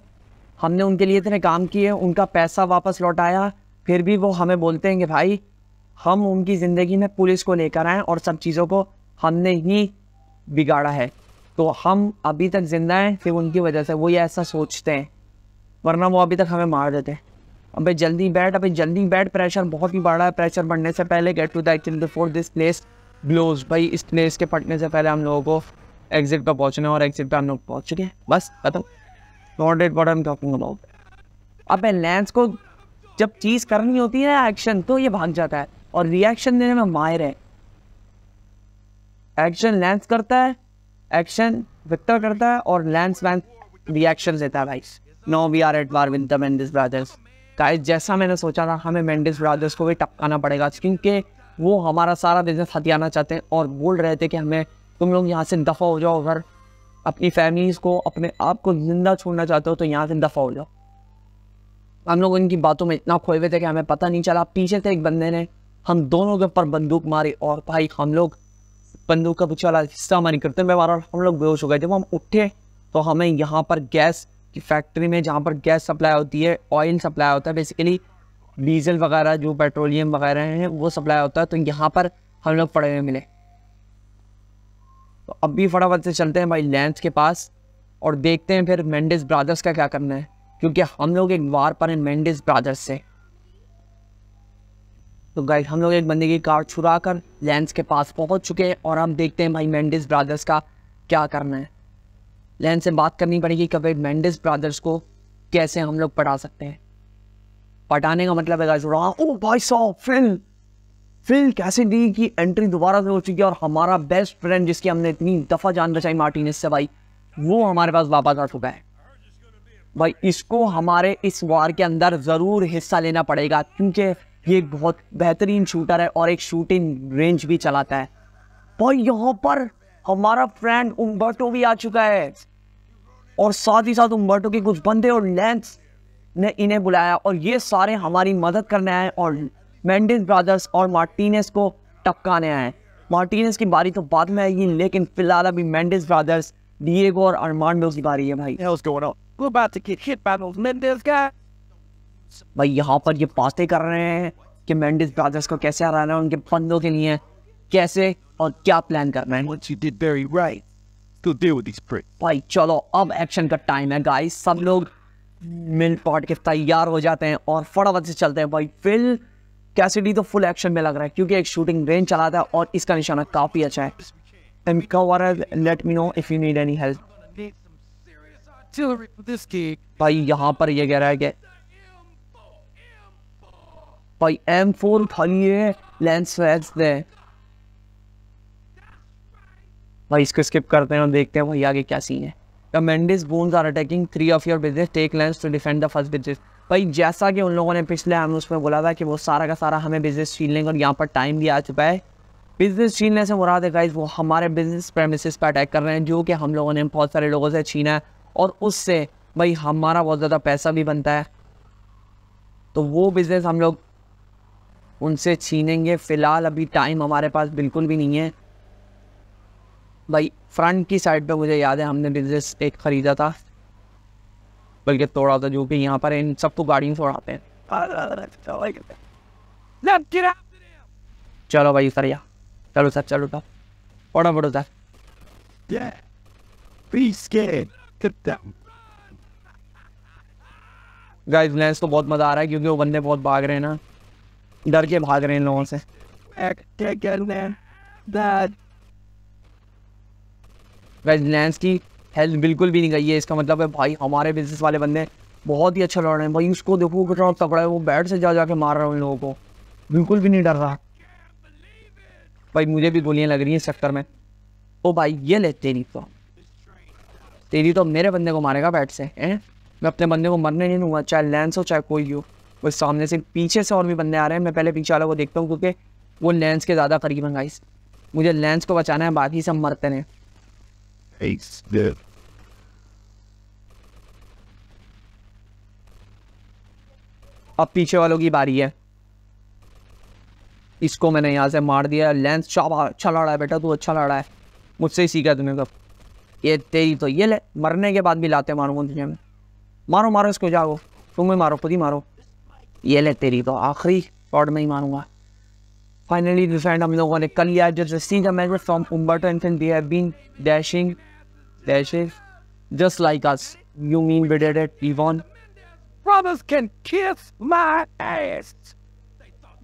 हमने उनके लिए इतने काम किए उनका पैसा वापस लौटाया फिर भी वो हमें बोलते हैं कि भाई हम उनकी ज़िंदगी में पुलिस को लेकर आएँ और सब चीज़ों को हमने ही बिगाड़ा है तो हम अभी तक ज़िंदा हैं फिर उनकी वजह से वो ये ऐसा सोचते हैं वरना वो अभी तक हमें मार देते हैं अबे जल्दी बैठ अबे जल्दी बैठ प्रेशर बहुत ही बढ़ा है प्रेशर बढ़ने से पहले get to din before this place glows भाई इस प्लेस के फटने से पहले हम लोगों को एग्जिट पर पहुँचना है और एग्जिट पर हम लोग पहुँच चुके हैं बस खत्म not at what am talking about अब लेंस को जब चीज़ करनी होती है एक्शन तो ये भाग जाता है और रिएक्शन देने में माहिर है एक्शन लेंस करता है एक्शन विक्टर करता है और लेंस वैंस रिएक्शन देता है भाई no we are at war with this brothers guys जैसा मैंने सोचा था हमें मैंडिस ब्रादर्स को भी टपकाना पड़ेगा क्योंकि वो हमारा सारा बिजनेस हथियाना चाहते हैं और बोल रहे थे कि हमें तुम लोग यहाँ से दफ़ा हो जाओ अगर अपनी फैमिलीज़ को अपने आप को ज़िंदा छोड़ना चाहते हो तो यहाँ से दफ़ा हो जाओ हम लोग इनकी बातों में इतना खोए हुए थे कि हमें पता नहीं चला पीछे से एक बंदे ने हम दोनों के ऊपर बंदूक मारी और भाई हम लोग बंदूक का पूछा वाला हिस्सा हमारी करते में हम लोग बेहोश हो गए जब हम उठे तो हमें यहाँ पर गैस कि फैक्ट्री में जहाँ पर गैस सप्लाई होती है ऑयल सप्लाई होता है बेसिकली डीजल वगैरह जो पेट्रोलियम वगैरह हैं वो सप्लाई होता है तो यहाँ पर हम लोग पड़े हुए मिले तो अब भी फटाफट से चलते हैं भाई लैंड के पास और देखते हैं फिर मेंडिस ब्रादर्स का क्या करना है क्योंकि हम लोग एक वार पर हैं मैंडिस ब्रादर्स से तो गाइड हम लोग एक बंदे की कार छुरा कर लैंड के पास पहुंच चुके हैं और हम देखते हैं भाई मैंडिस ब्रादर्स का क्या करना है लैन से बात करनी पड़ेगी कभी मैंडिस ब्रदर्स को कैसे हम लोग पढ़ा सकते हैं पटाने का मतलब है ओ भाई सो फिल फिल कैसे दी कि एंट्री दोबारा से हो चुकी है और हमारा बेस्ट फ्रेंड जिसकी हमने इतनी दफ़ा जान बचाई मार्टिनेस से भाई वो हमारे पास वापस आ चुका है भाई इसको हमारे इस वार के अंदर ज़रूर हिस्सा लेना पड़ेगा क्योंकि ये बहुत बेहतरीन शूटर है और एक शूटिंग रेंज भी चलाता है भाई यहाँ पर हमारा फ्रेंड उम्बर्टो भी आ चुका है और साथ ही साथ उम्बर्टो के कुछ बंदे और लेंस ने इन्हें बुलाया और ये सारे हमारी मदद करने आए और मैंडिस ब्रदर्स और मार्टिनेस को टपकाने आए मार्टिनेस की बारी तो बाद में आएगी लेकिन फिलहाल अभी मैंडिस ब्रदर्स डिएगो और अरमांडो की बारी है भाई भाई यहाँ पर ये बातें कर रहे हैं कि मैंडिस ब्रदर्स को कैसे हराना है उनके बंदों के लिए कैसे और क्या प्लान करना है Once you did very right, to deal with these pricks. भाई चलो अब एक्शन का टाइम है गाइस सब लोग मिल पार्ट के तैयार हो जाते हैं और फटाफट से चलते हैं भाई फिल कैसिडी तो फुल एक्शन में लग रहा है क्योंकि एक शूटिंग रेंज चलाता है और इसका निशाना काफ़ी अच्छा है and let me know if you need any help भाई यहाँ पर ये कह रहा है कि भाई M4 खाली है लेंस फ्लैग्स दे भाई इसको स्किप करते हैं और देखते हैं भाई आगे क्या सीन है कमेंडिस बोन्स are attacking three of your business take Lance to defend the first business भाई जैसा कि उन लोगों ने पिछले हम उसमें बोला था कि वो सारा का सारा हमें बिजनेस छीन लेंगे और यहाँ पर टाइम भी आ चुका है बिजनेस छीनने से मुराद है गाइज वो हमारे बिजनेस प्रेमिस पर अटैक कर रहे हैं जो कि हम लोगों ने बहुत सारे लोगों से छीना है और उससे भाई हमारा बहुत ज़्यादा पैसा भी बनता है तो वो बिज़नेस हम लोग उनसे छीनेंगे फ़िलहाल अभी टाइम हमारे पास बिल्कुल भी नहीं है भाई फ्रंट की साइड पे मुझे याद है हमने डिजेस एक ख़रीदा था बल्कि तोड़ा था जो भी यहाँ पर इन सबको गाड़ियों तोड़ाते हैं चलो भाई सर या चलो सर चलो उठा पढ़ो पढ़ो सर गाइस लेंस तो बहुत मज़ा आ रहा है क्योंकि वो बंदे बहुत भाग रहे हैं ना डर के भाग रहे हैं लोगों से गाइज रिलायंस की हेल्थ बिल्कुल भी नहीं गई है इसका मतलब है भाई हमारे बिजनेस वाले बंदे बहुत ही अच्छा लड़ रहे हैं भाई उसको देखो कितना तगड़ा है वो बैट से जा जाके मार रहा है उन लोगों को बिल्कुल भी नहीं डर रहा भाई मुझे भी गोलियाँ लग रही हैं इस चक्कर में ओ भाई ये ले तेरी तो तेरी तो मेरे बंदे को मारेगा बैट से हैं मैं अपने बंदे को मरने नहीं दूंगा चाहे लेंस हो चाहे कोई हो वो सामने से पीछे से और भी बंदे आ रहे हैं मैं पहले पीछे वाला वो देखता हूँ क्योंकि वो लेंस के ज़्यादा करीब हैं गाइस मुझे लेंस को बचाना है बाकी सब मरते हैं hates that. अब पीछे वालों की बारी है इसको मैंने यहाँ से मार दिया लेंस शाबा अच्छा लड़ा है बेटा तू अच्छा लड़ा है मुझसे ही सीखा तूने कब ये तेरी तो ये ले मरने के बाद भी लाते मारूंगा तुझे मैं मारो मारो इसको जागो तुम भी मारो खुद ही मारो ये ले तेरी तो आखिरी शॉट में ही मारूंगा फाइनली डिफेंड हम लोगों ने कर लिया just seen the match from Umberto and have been dashing dashes. Just like us. You mean we did it, Yvonne? Brothers can kiss my ass.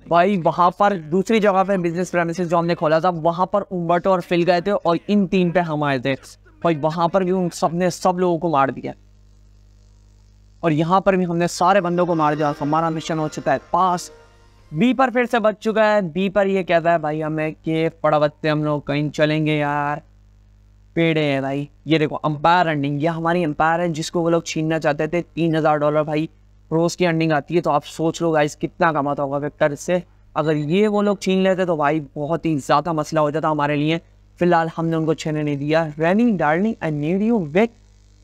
भाई वहां पर दूसरी जगह पे बिजनेस प्रेमिसेस जो हमने खोला था वहां पर उम्बट तो और फिल गए थे और इन तीन पे हम आए थे भाई वहां पर भी उन सब ने सब लोगों को मार दिया और यहाँ पर भी हमने सारे बंदों को मार दिया हमारा मिशन हो चुका है पास बी पर फिर से बच चुका है बी पर ये कहता है भाई हमें के पड़वते हम लोग कहीं चलेंगे यार पेड़ हैं भाई ये देखो अंपायर अर्निंग ये हमारी अंपायर है जिसको वो लोग छीनना चाहते थे तीन हज़ार डॉलर भाई रोज़ की अर्निंग आती है तो आप सोच लो गाइस कितना कमाता होगा विक्टर इससे अगर ये वो लोग छीन लेते तो भाई बहुत ही ज़्यादा मसला हो जाता हमारे लिए फिलहाल हमने उनको छीनने नहीं दिया raining darling I need you wake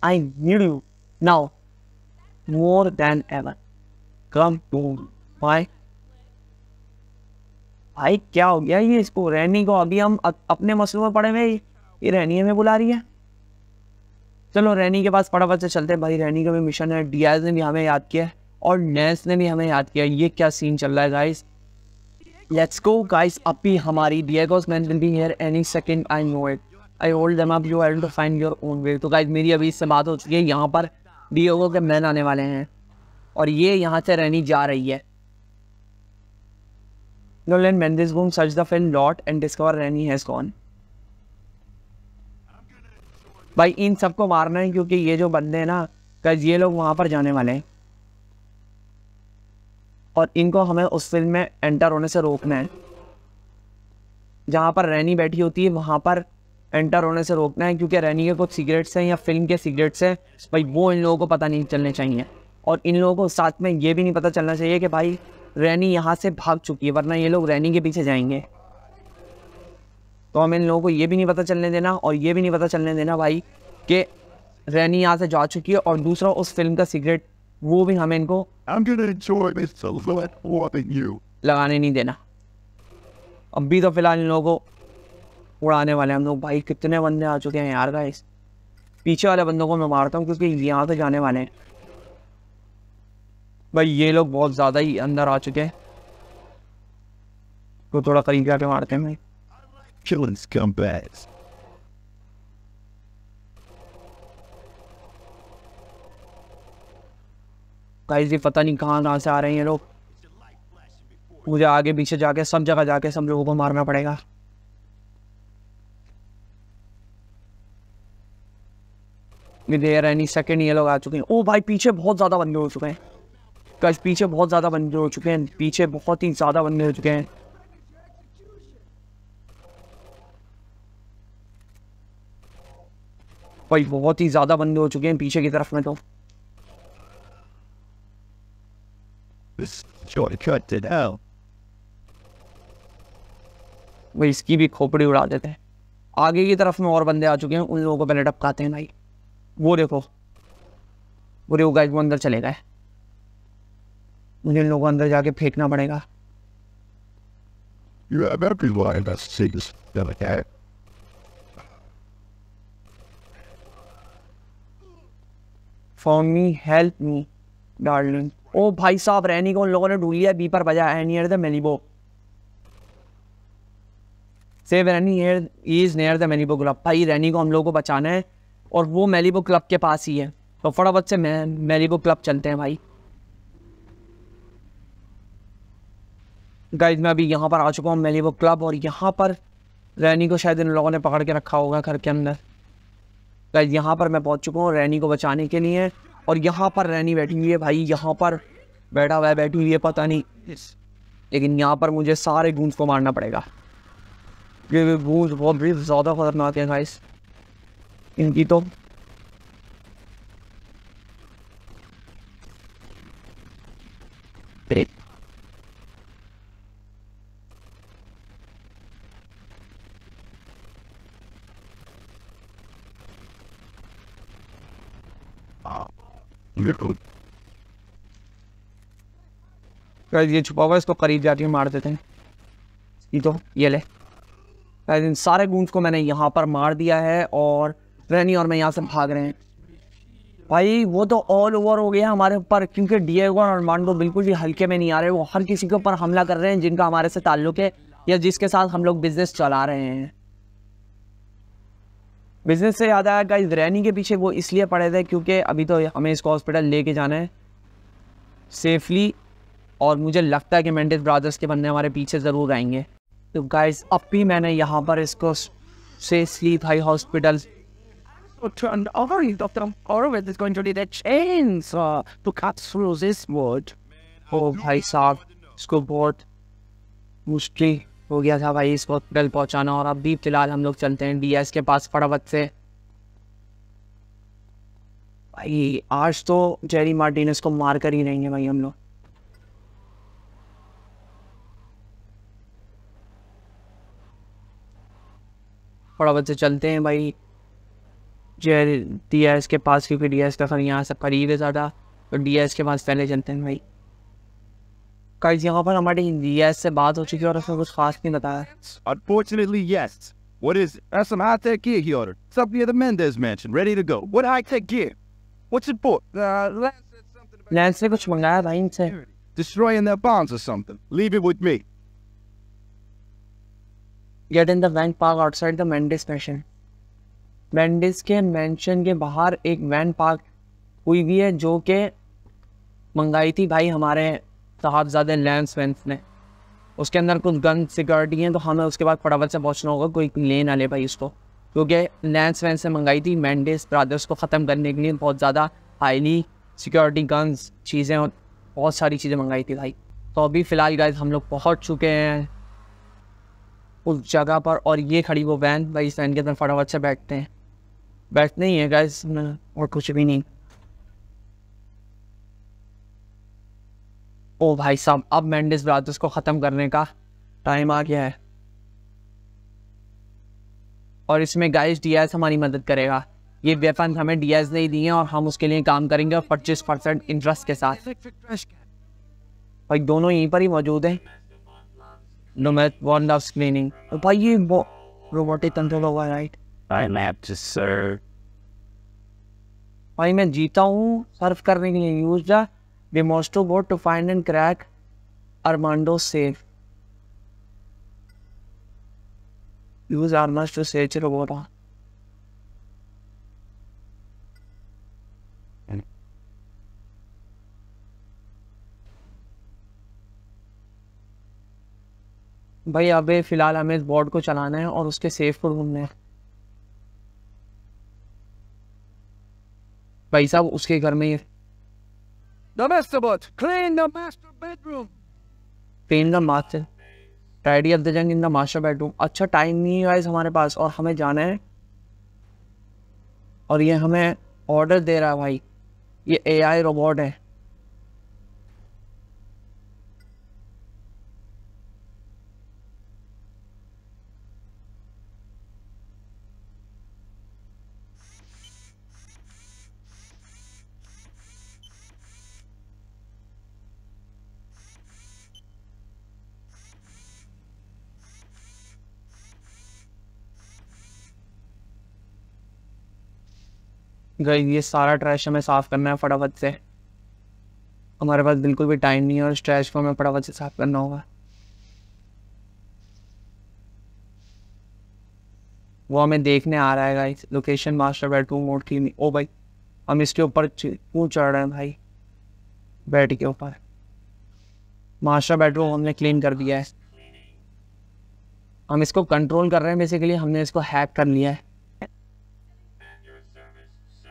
I need you now more than ever come to my भाई क्या हो गया ये इसको रैनी को अभी हम अपने मसलों में पड़े हुए ये रैनी हमें बुला रही है चलो रैनी के पास फटाफट से चलते हैं भाई रैनी का भी मिशन है डियाज ने भी हमें याद किया है और नैस ने भी हमें याद किया ये क्या सीन चल रहा है गाइस लेट्स गो गाइस अब हमारी Diego's man will be here any second I know it I hold them up you have to find your own way तो गाइस मेरी अभी इससे बात हो चुकी है यहाँ पर डियागो के मैन आने वाले हैं और ये यहाँ से रहनी जा रही है Nolan Mendes won't search the film lot and discover Rennie has gone. भाई इन सबको मारना है क्योंकि ये जो बंदे हैं ना कल ये लोग वहाँ पर जाने वाले हैं और इनको हमें उस फिल्म में एंटर होने से रोकना है जहाँ पर रैनी बैठी होती है वहाँ पर एंटर होने से रोकना है क्योंकि रैनी के कुछ सिगरेट्स हैं या फिल्म के सिगरेट्स हैं भाई वो इन लोगों को पता नहीं चलने चाहिए और इन लोगों को साथ में ये भी नहीं पता चलना चाहिए कि भाई रैनी यहाँ से भाग चुकी है वरना ये लोग रैनी के पीछे जाएंगे तो हमें इन लोगों को ये भी नहीं पता चलने देना और ये भी नहीं पता चलने देना भाई कि रैनी यहाँ से जा चुकी है और दूसरा उस फिल्म का सीक्रेट वो भी हमें इनको लगाने नहीं देना अब भी तो फिलहाल इन लोगों को उड़ाने वाले हम लोग भाई कितने बंदे आ चुके हैं यार का पीछे वाले बंदों को मैं मारता हूँ क्योंकि यहाँ से जाने वाले हैं भाई ये लोग बहुत ज़्यादा ही अंदर आ चुके हैं तो थोड़ा करीब जाके मारते हैं भाई killing scumbags. गाइस ये पता नहीं कहाँ कहाँ से आ रहे हैं ये लोग मुझे आगे पीछे जाके सब जगह जाके सब लोगों को मारना पड़ेगा देर एनी सेकेंड ये लोग आ चुके हैं ओ भाई पीछे बहुत ज़्यादा बंदे हो चुके हैं कश पीछे बहुत ज़्यादा बंदे हो चुके हैं पीछे बहुत ही ज़्यादा बंदे हो चुके हैं भाई बहुत ही ज़्यादा बंदे हो चुके हैं पीछे की तरफ में तो भाई इसकी भी खोपड़ी उड़ा देते हैं आगे की तरफ में और बंदे आ चुके हैं उन लोगों को पहले टपकाते हैं भाई वो देखो पूरे वो गाइज वो अंदर चले गए मुझे इन लोगों अंदर जाके फेंकना पड़ेगा You have everyone that attack. For me help me darling ओ भाई साहब रैनी को उन लोगों ने ढूंढ लिया बी पर बजा है near the Malibu save Rainy near is near the Malibu club भाई रैनी को हम लोगों को बचाना है और वो मेलीबो क्लब के पास ही है तो फटाफट से मेलीबो क्लब चलते हैं भाई गाइज मैं अभी यहाँ पर आ चुका हूँ मेलीबो क्लब और यहाँ पर रैनी को शायद इन लोगों ने पकड़ के रखा होगा घर के अंदर गाइज यहाँ पर मैं पहुँच चुका हूँ रैनी को बचाने के लिए और यहाँ पर रैनी बैठी हुई है भाई यहाँ पर बैठा हुआ है बैठी हुई है पता नहीं लेकिन यहाँ पर मुझे सारे गूंज को मारना पड़ेगा क्योंकि गूंज बहुत भी ज़्यादा खतरनाक है गाइस इनकी तो ये छुपा हुआ इसको करीब जाती है मार देते हैं ये तो ये ले इन सारे गूंज को मैंने यहाँ पर मार दिया है और रहनी और मैं यहाँ से भाग रहे हैं भाई वो तो ऑल ओवर हो गया हमारे ऊपर क्योंकि डिएगो और को बिल्कुल भी हल्के में नहीं आ रहे वो हर किसी के ऊपर हमला कर रहे हैं जिनका हमारे से ताल्लुक है या जिसके साथ हम लोग बिजनेस चला रहे हैं बिजनेस से याद आया गाइस रैनी के पीछे वो इसलिए पड़े थे क्योंकि अभी तो हमें इसको हॉस्पिटल लेके जाना है सेफली और मुझे लगता है कि मेंडिस ब्रादर्स के बंदे हमारे पीछे ज़रूर आएंगे तो गाइस अब भी मैंने यहाँ पर इसको से स्लीप हाई हॉस्पिटल भाई साहब इसको बहुत मुश्किल हो गया था भाई इसको हॉस्पिटल पहुंचाना और अब भी फिलहाल हम लोग चलते हैं डीएस के पास फटाफट से भाई आज तो जेरी मार्टिन को मार कर ही रहेंगे भाई हम लोग फटाफट से चलते हैं भाई जेरी डीएस के पास क्योंकि डीएस का यहाँ सब करीब है ज़्यादा तो डीएस के पास पहले चलते हैं भाई गाइस यहाँ पर हमारी यस से बात हो चुकी है और उसने कुछ खास नहीं बताया Unfortunately, yes. What is it? That's some high-tech gear he ordered. It's up near the Mendez mansion, ready to go. What high-tech gear? What's it for? Uh, Lance said something about... Lance ने कुछ मंगाया था इनसे. Destroying their bonds or something. Leave it with me. Get in the van park outside the Mendez mansion. Mendez के mansion के बाहर एक van park हुई हुई है जो कि मंगाई थी भाई हमारे साहबजादे लैंस वैंस ने उसके अंदर कुछ गन सिक्योरिटी हैं तो हमें हाँ, उसके बाद फटाफट से पहुँचना होगा कोई ले ना ले भाई उसको क्योंकि लैंस वैंस ने मंगाई थी मैंडेस ब्रादर्स को ख़त्म करने के लिए बहुत ज़्यादा हाईली सिक्योरिटी गन्स चीज़ें और बहुत सारी चीज़ें मंगाई थी भाई तो अभी फ़िलहाल गाइज हम लोग पहुँच चुके हैं उस जगह पर और ये खड़ी वो वैन भाई इस वैन के अंदर फटाफट से बैठते हैं बैठते ही है गाइज और कुछ भी नहीं ओ भाई साहब अब मैंडिस ब्रादर्स को ख़त्म करने का टाइम आ गया है और इसमें गाइस डीएस हमारी मदद करेगा ये वेपन हमें डीएस नहीं दिए और हम उसके लिए काम करेंगे और पच्चीस परसेंट इंटरेस्ट के साथ भाई दोनों यहीं पर ही मौजूद हैं नोमैथ वन लव स्क्रीनिंग भाई ये रोबोटिक कंट्रोल होगा राइट भाई मैं जीता हूँ सर्व करने के लिए use the Mosto board to find and crack Armando's safe. Use Armas to search Robota. भाई अबे फिलहाल हमें इस बोर्ड को चलाना है और उसके सेफ को ढूंढना है भाई साहब उसके घर में ये The master bot, clean the master bedroom. Clean the master. Tidy up the junk in the master bedroom. अच्छा टाइम नहीं है गाइस हमारे पास और हमें जाना है और ये हमें ऑर्डर दे रहा है भाई ये एआई रोबोट है गई ये सारा ट्रैश हमें साफ़ करना है फटाफट से हमारे पास बिल्कुल भी टाइम नहीं है और इस ट्रैश को हमें फटाफट से साफ़ करना होगा वो हमें देखने आ रहा है गाई लोकेशन मास्टर बेडरूम मोड की नहीं ओ भाई हम इसके ऊपर क्यों चढ़ रहे हैं भाई बेड के ऊपर मास्टर बेडरूम हमने क्लीन कर दिया है हम इसको कंट्रोल कर रहे हैं बेसिकली हमने इसको हैक कर लिया है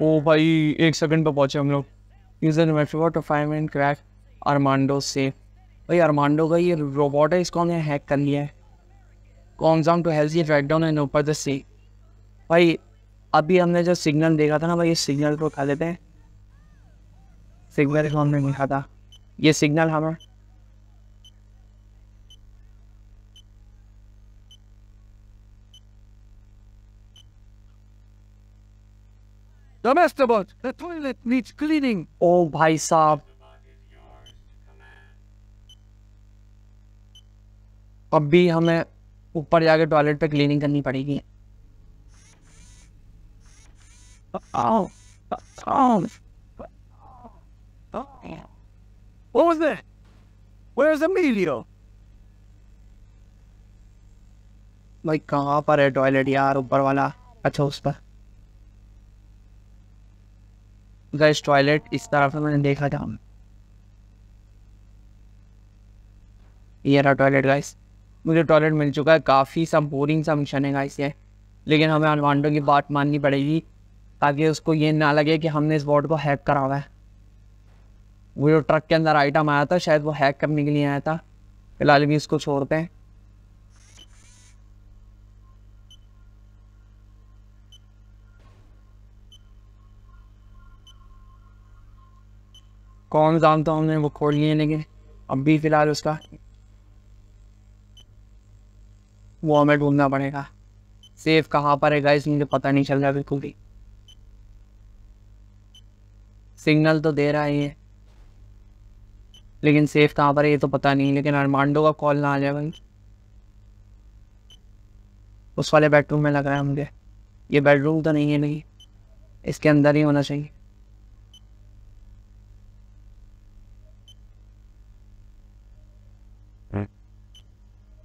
ओ भाई एक सेकंड पे पहुंचे हम लोग use a metro boat two five minute crack Armando से भाई अरमांडो का ये रोबोट है इसको हमने हैक कर लिया है कॉन्जाम टू हेल्थ ये ट्रैक डाउन एंड ऊपर द सी भाई अभी हमने जो सिग्नल देखा था ना भाई ये सिग्नल को खा लेते हैं सिग्नल को हमने देखा था ये सिग्नल हमें Domestic bot, the toilet needs cleaning. ओ भाई साहब अब भी हमें ऊपर जाके टॉयलेट पे क्लीनिंग करनी पड़ेगी भाई कहाँ पर है टॉयलेट यार ऊपर वाला अच्छा उस पर गैस टॉयलेट इस तरफ से मैंने देखा था ये रहा टॉयलेट गाइस मुझे टॉयलेट मिल चुका है काफ़ी सा बोरिंग सा मिशन है गाइस ये लेकिन हमें अनवान्टों की बात माननी पड़ेगी ताकि उसको ये ना लगे कि हमने इस बोर्ड को हैक करा हुआ है वो जो ट्रक के अंदर आइटम आया था शायद वो हैक करने के लिए आया था फिलहाल भी इसको छोड़ते हैं कौन जाम तो हमने वो खोल लिए लेकिन भी फ़िलहाल उसका वो हमें ढूंढना पड़ेगा सेफ कहाँ पर है गाइस मुझे पता नहीं चल रहा बिल्कुल भी सिग्नल तो दे रहा है ये लेकिन सेफ कहाँ पर है ये तो पता नहीं लेकिन अरमांडो का कॉल ना आ जाए भाई उस वाले बेडरूम में लग रहा है मुझे ये बेडरूम तो नहीं है नहीं इसके अंदर ही होना चाहिए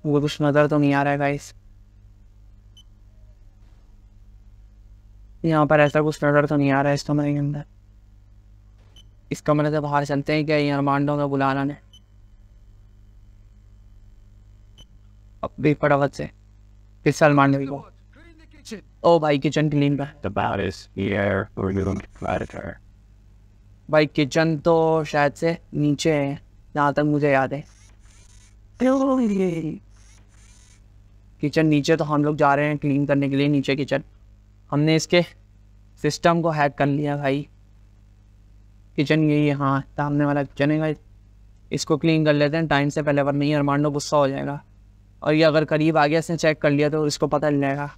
वो कुछ नज़र तो नहीं आ रहा है गाइस यहाँ पर ऐसा कुछ नज़र तो नहीं आ रहा है इस कमरे के अंदर इस कमरे से बाहर चलते हैं क्या यार मांडो का बुलाना ने अब भी फटाफट से किस साल मांडो को ओ भाई किचन क्लीन पे द इज हियर डोंट हर भाई किचन तो शायद से नीचे है जहाँ तक मुझे याद है किचन नीचे तो हम लोग जा रहे हैं क्लीन करने के लिए नीचे किचन हमने इसके सिस्टम को हैक कर लिया भाई किचन यही हाँ सामने वाला किचन है भाई इसको क्लीन कर लेते हैं टाइम से पहले पर नहीं अरमांडो गुस्सा हो जाएगा और ये अगर करीब आ गया इसने चेक कर लिया तो इसको पता चल जाएगा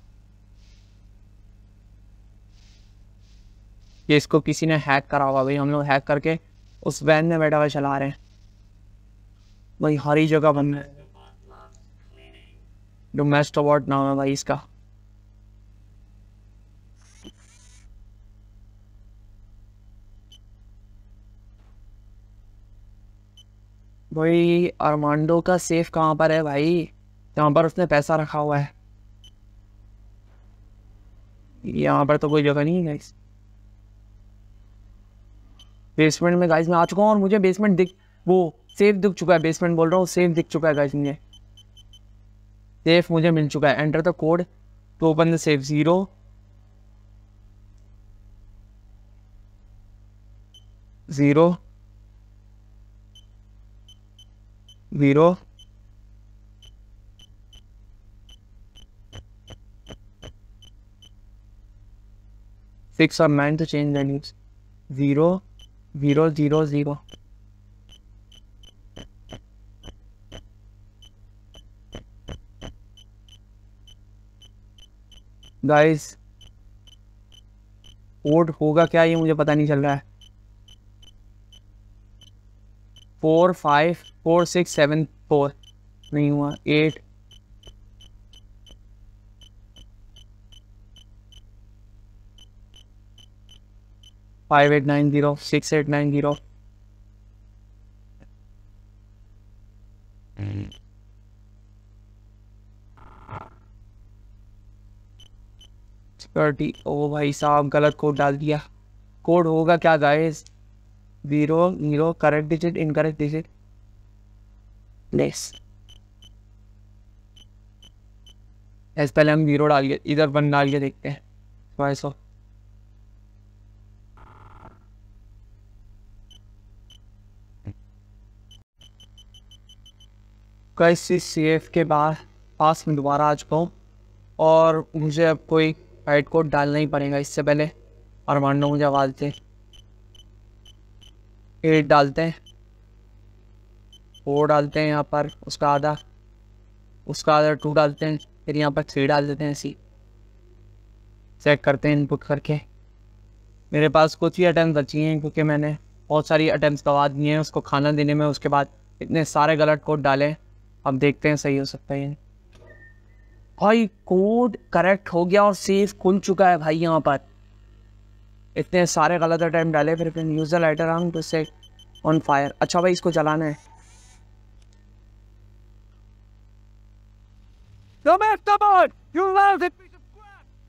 ये इसको किसी ने हैक करा हुआ भाई हम लोग हैक करके उस वैन में बैठा हुआ चला रहे हैं भाई हर ही जगह बन रहे जो मेस्ट अवार्ड नाम है भाई इसका भाई अरमांडो का सेफ कहाँ पर है भाई जहाँ पर उसने पैसा रखा हुआ है यहाँ पर तो कोई जगह नहीं है गाइस बेसमेंट में गाइस मैं आ चुका हूँ और मुझे बेसमेंट दिख वो सेफ दिख चुका है बेसमेंट बोल रहा हूँ सेफ दिख चुका है गाइस मुझे सेफ मुझे मिल चुका है enter the code to open the safe zero zero zero six और नाइन तो change values zero zero zero zero guys code होगा क्या ये मुझे पता नहीं चल रहा है four five four six seven four नहीं हुआ eight five eight nine zero six eight nine zero thirty ओ भाई साहब गलत कोड डाल दिया कोड होगा क्या guys zero zero correct digit incorrect digit less ऐसे पहले हम जीरो डाल के इधर वन डाल के देखते हैं वाई सौ कैसे सी एफ के बाद पास में दोबारा आ चुका हूँ और मुझे अब कोई एड कोड डालना ही पड़ेगा इससे पहले लो मुझे आवाज़ दे एट डालते हैं फोर डालते हैं यहाँ पर उसका आधा उसका आधा टू डालते हैं फिर यहाँ पर थ्री डाल देते हैं ऐसी चेक करते हैं इनपुट करके मेरे पास कुछ ही अटैम्प बची हैं क्योंकि मैंने बहुत सारी अटैम्प्ट गवा दिए हैं उसको खाना देने में उसके बाद इतने सारे गलत कोड डाले अब देखते हैं सही हो सकता है भाई कोड करेक्ट हो गया और सेफ खुल चुका है भाई यहाँ पर इतने सारे गलत अटैम्प डाले फिर फिर use a lighter arm to set on fire अच्छा भाई इसको चलाना है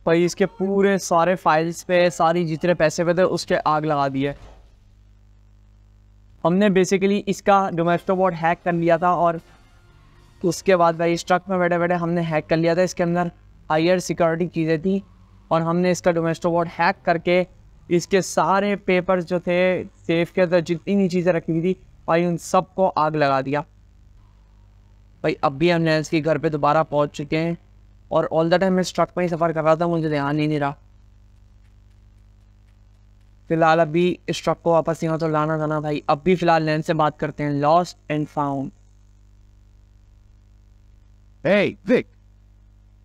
भाई इसके पूरे सारे फाइल्स पे सारी जितने पैसे पे थे उसके आग लगा दिए हमने बेसिकली इसका डोमेस्टो बोर्ड हैक कर लिया था और उसके बाद भाई इस ट्रक में बैठे बैठे हमने हैक कर लिया था इसके अंदर हायर सिक्योरिटी चीज़ें थी और हमने इसका डोमेस्टोबोर्ड हैक करके इसके सारे पेपर्स जो थे सेफ के अंदर जितनी भी चीज़ें रखी हुई थी भाई उन सबको आग लगा दिया भाई अब भी हम नैन्स के घर पे दोबारा पहुंच चुके हैं और ऑल द टाइम मैं ट्रक में ही सफ़र कर रहा था मुझे ध्यान ही नहीं रहा फिलहाल अभी इस ट्रक को वापस यहाँ तो लाना था भाई अब भी फिलहाल नैन से बात करते हैं lost and found Hey, Vic,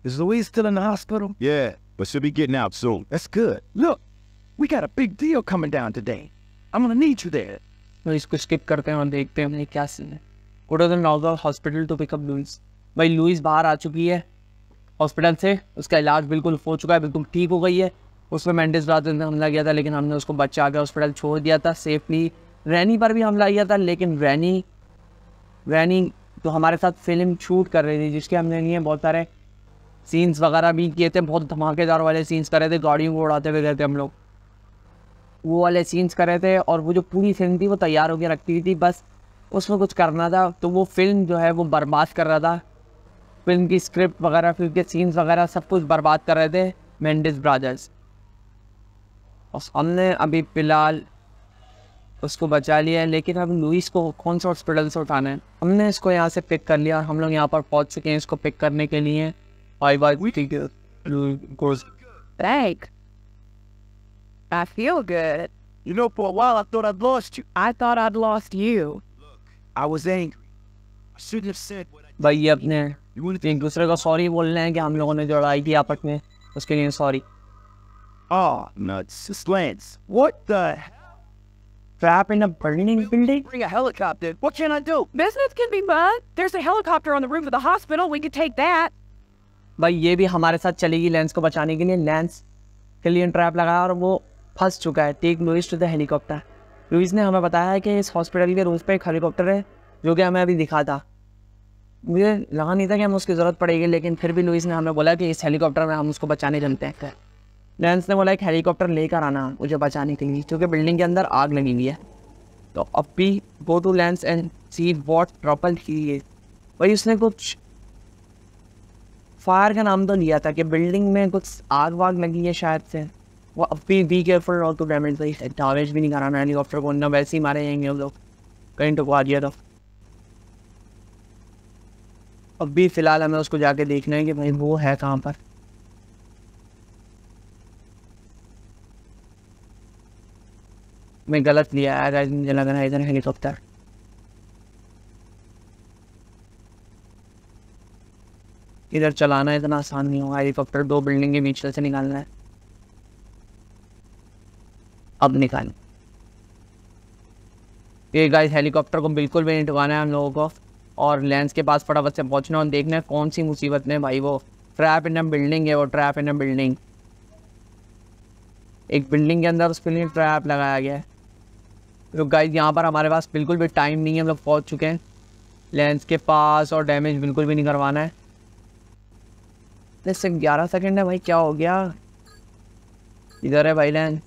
is Louise still in the hospital? Yeah, but she'll be getting out soon. That's good. Look, we got a big deal coming down today. I'm gonna need you there. तो इसको skip करते हैं और देखते हैं हमने क्या scene है go to the northern hospital to pick up Louise भाई लुइस बाहर आ चुकी है हॉस्पिटल से उसका इलाज बिल्कुल हो चुका है बिल्कुल ठीक हो गई है उस पर मेंडिस रात ने हमला किया था लेकिन हमने उसको बचा के हॉस्पिटल छोड़ दिया था सेफली रैनी पर भी हमला किया था लेकिन रैनी रैनी तो हमारे साथ फिल्म शूट कर रही थी जिसके हमने लिए बहुत सारे सीन्स वगैरह भी किए थे बहुत धमाकेदार वाले सीन्स करे थे गाड़ियों को उड़ाते हुए गए थे हम लोग वो वाले सीन्स करे थे और वो जो पूरी फिल्म थी वो तैयार होकर रखती हुई थी बस उसमें कुछ करना था तो वो फिल्म जो है वो बर्बाद कर रहा था फिल्म की स्क्रिप्ट वगैरह फिल्म के सीन्स वगैरह सब कुछ बर्बाद कर रहे थे मैंडिस ब्रदर्स और हमने अभी फ़िलहाल उसको बचा लिया है लेकिन अब लुइस को कौन सा हॉस्पिटल से उठाना है हमने इसको यहाँ से पिक कर लिया हम लोग यहाँ पर पहुँच चुके हैं इसको पिक करने के लिए आई वाज ठीक है अपने एक दूसरे को सॉरी बोल रहे हैं कि हम लोगों ने जो लड़ाई की आपस में उसके लिए sorry Oh, ah, nuts. Just lands. What trap in a burning building? Bring a helicopter. What can I do? Business can be fun. There's a helicopter on the roof of the hospital. We could take that. भाई ये भी हमारे साथ चलेगी lens को बचाने के लिए लेंस के लिए ट्रैप लगाया और वो फंस चुका है take Louise to the helicopter Louise ने हमें बताया है कि इस हॉस्पिटल के रोज पे एक हेलीकॉप्टर है जो कि हमें अभी दिखा था मुझे लगा नहीं था कि हमें उसकी ज़रूरत पड़ेगी लेकिन फिर भी लुइस ने हमें बोला कि इस हेलीकॉप्टर में हम उसको बचाने जमते हैं लेंस ने बोला एक हेलीकॉप्टर लेकर आना मुझे बचाने के लिए क्योंकि बिल्डिंग के अंदर आग लगी हुई है तो अब भी go to to Lance and see what ट्रपल ही वही उसने कुछ फायर का नाम तो लिया था कि बिल्डिंग में कुछ आग वाग लगी है शायद से वो अब भी बी केयरफुल और टू डैमेज भाई डैमेज भी नहीं कराना हेलीकॉप्टर को ना वैसे ही मारे जाएंगे वो लोग कहीं टुकवा दिया तो अब भी फ़िलहाल हमें उसको जाके देखना है कि भाई वो है कहाँ पर मैं गलत लिया है गाइस मुझे लग रहा है इधर हेलीकॉप्टर तो इधर चलाना इतना आसान नहीं होगा हेलीकॉप्टर दो बिल्डिंग के बीच से निकालना है अब निकाल ये गाइस हेलीकॉप्टर को बिल्कुल भी नहीं डुबाना है हम लोगों को और लेंस के पास फटाफट से पहुंचना और देखना है कौन सी मुसीबत में भाई वो ट्रैप इन बिल्डिंग है वो ट्रैप इन बिल्डिंग एक बिल्डिंग के अंदर उसके लिए ट्रैप लगाया गया है तो गाइस यहाँ पर हमारे पास बिल्कुल भी टाइम नहीं है हम लोग पहुँच चुके हैं लेंस के पास और डैमेज बिल्कुल भी नहीं करवाना है सिर्फ ग्यारह सेकेंड है भाई क्या हो गया इधर है भाई लेंस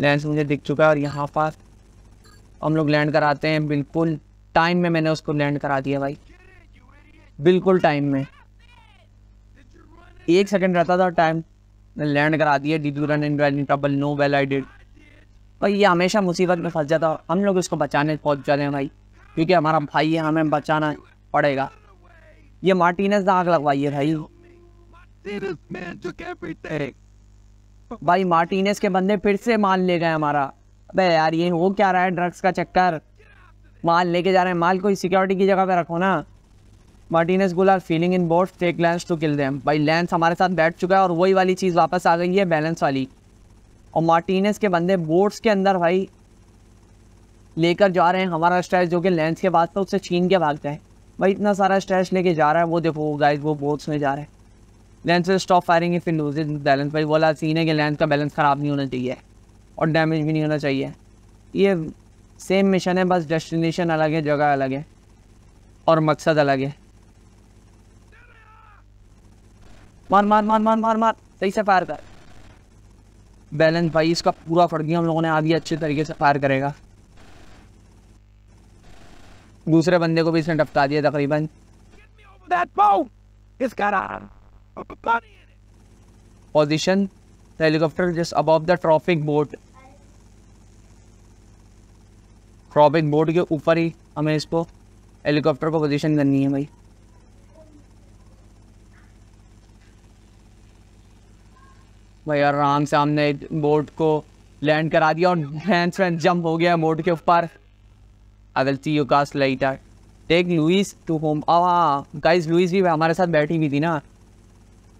लेंस मुझे दिख चुका है और यहाँ पास हम लोग लैंड कराते हैं बिल्कुल टाइम में मैंने उसको लैंड करा दिया भाई बिल्कुल टाइम में एक सेकंड रहता था टाइम लैंड करा दिया did you run in trouble no well I did भाई ये हमेशा मुसीबत में फंस जाता है हम लोग इसको बचाने पहुँच जा रहे हैं भाई क्योंकि हमारा भाई है हमें बचाना पड़ेगा ये मार्टिनेज आग लगवाई है भाई भाई मार्टिनेस के बंदे फिर से माल ले गए हमारा अबे यार ये हो क्या रहा है ड्रग्स का चक्कर माल लेके जा रहे हैं माल कोई सिक्योरिटी की जगह पे रखो ना मार्टिनेस गुल are feeling in board take Lance to kill them भाई लेंस हमारे साथ बैठ चुका है और वही वाली चीज़ वापस आ गई है बैलेंस वाली और मार्टिनेस के बंदे बोर्ड्स के अंदर भाई लेकर जा रहे हैं हमारा स्ट्रेस जो कि लेंस के बाद था तो उससे छीन के भागता है भाई इतना सारा स्ट्रेस लेके जा रहा है वो देखो गाइस वो बोर्ड्स में जा रहा है लेंस से स्टॉप फायरिंग फिर लूज बैलेंस भाई बोला सीन है कि लेंस का बैलेंस ख़राब नहीं होना चाहिए और डैमेज भी नहीं होना चाहिए ये सेम मिशन है बस डेस्टिनेशन अलग है जगह अलग है और मकसद अलग है मार मार मार मार मार मार सही से फायर कर बैलेंस भाई इसका पूरा फट गया हम लोगों ने आधी अच्छे तरीके से फायर करेगा दूसरे बंदे को भी इसने डपटा दिया तकरीबन position helicopter just above the traffic boat traffic boat के ऊपर ही हमें इसको हेलीकॉप्टर को पोजीशन करनी है भाई भाई आराम से हमने बोट को लैंड करा दिया और फ्रेंड्स फ्रेंड जंप हो गया बोट के ऊपर I will see you cast are take Louise to home आवा गाइस लुइस भी हमारे साथ बैठी हुई थी ना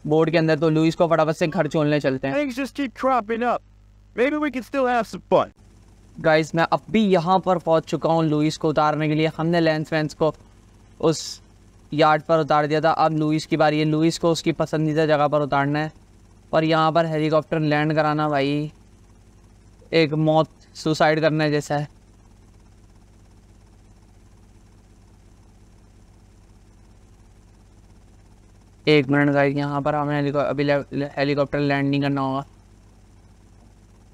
बोर्ड के अंदर तो लुइस को फटाफट से घर छोड़ने चलते हैं गाइस मैं अब भी यहाँ पर पहुँच चुका हूँ लुइस को उतारने के लिए हमने लेंस फ्रेंड्स को उस यार्ड पर उतार दिया था अब लुइस की बारी है लुइस को उसकी पसंदीदा जगह पर उतारना है और यहाँ पर हेलीकॉप्टर लैंड कराना भाई एक मौत सुसाइड करने जैसा है एक मिनट गाइस यहाँ पर हमें अभी हेलीकॉप्टर लैंड नहीं करना होगा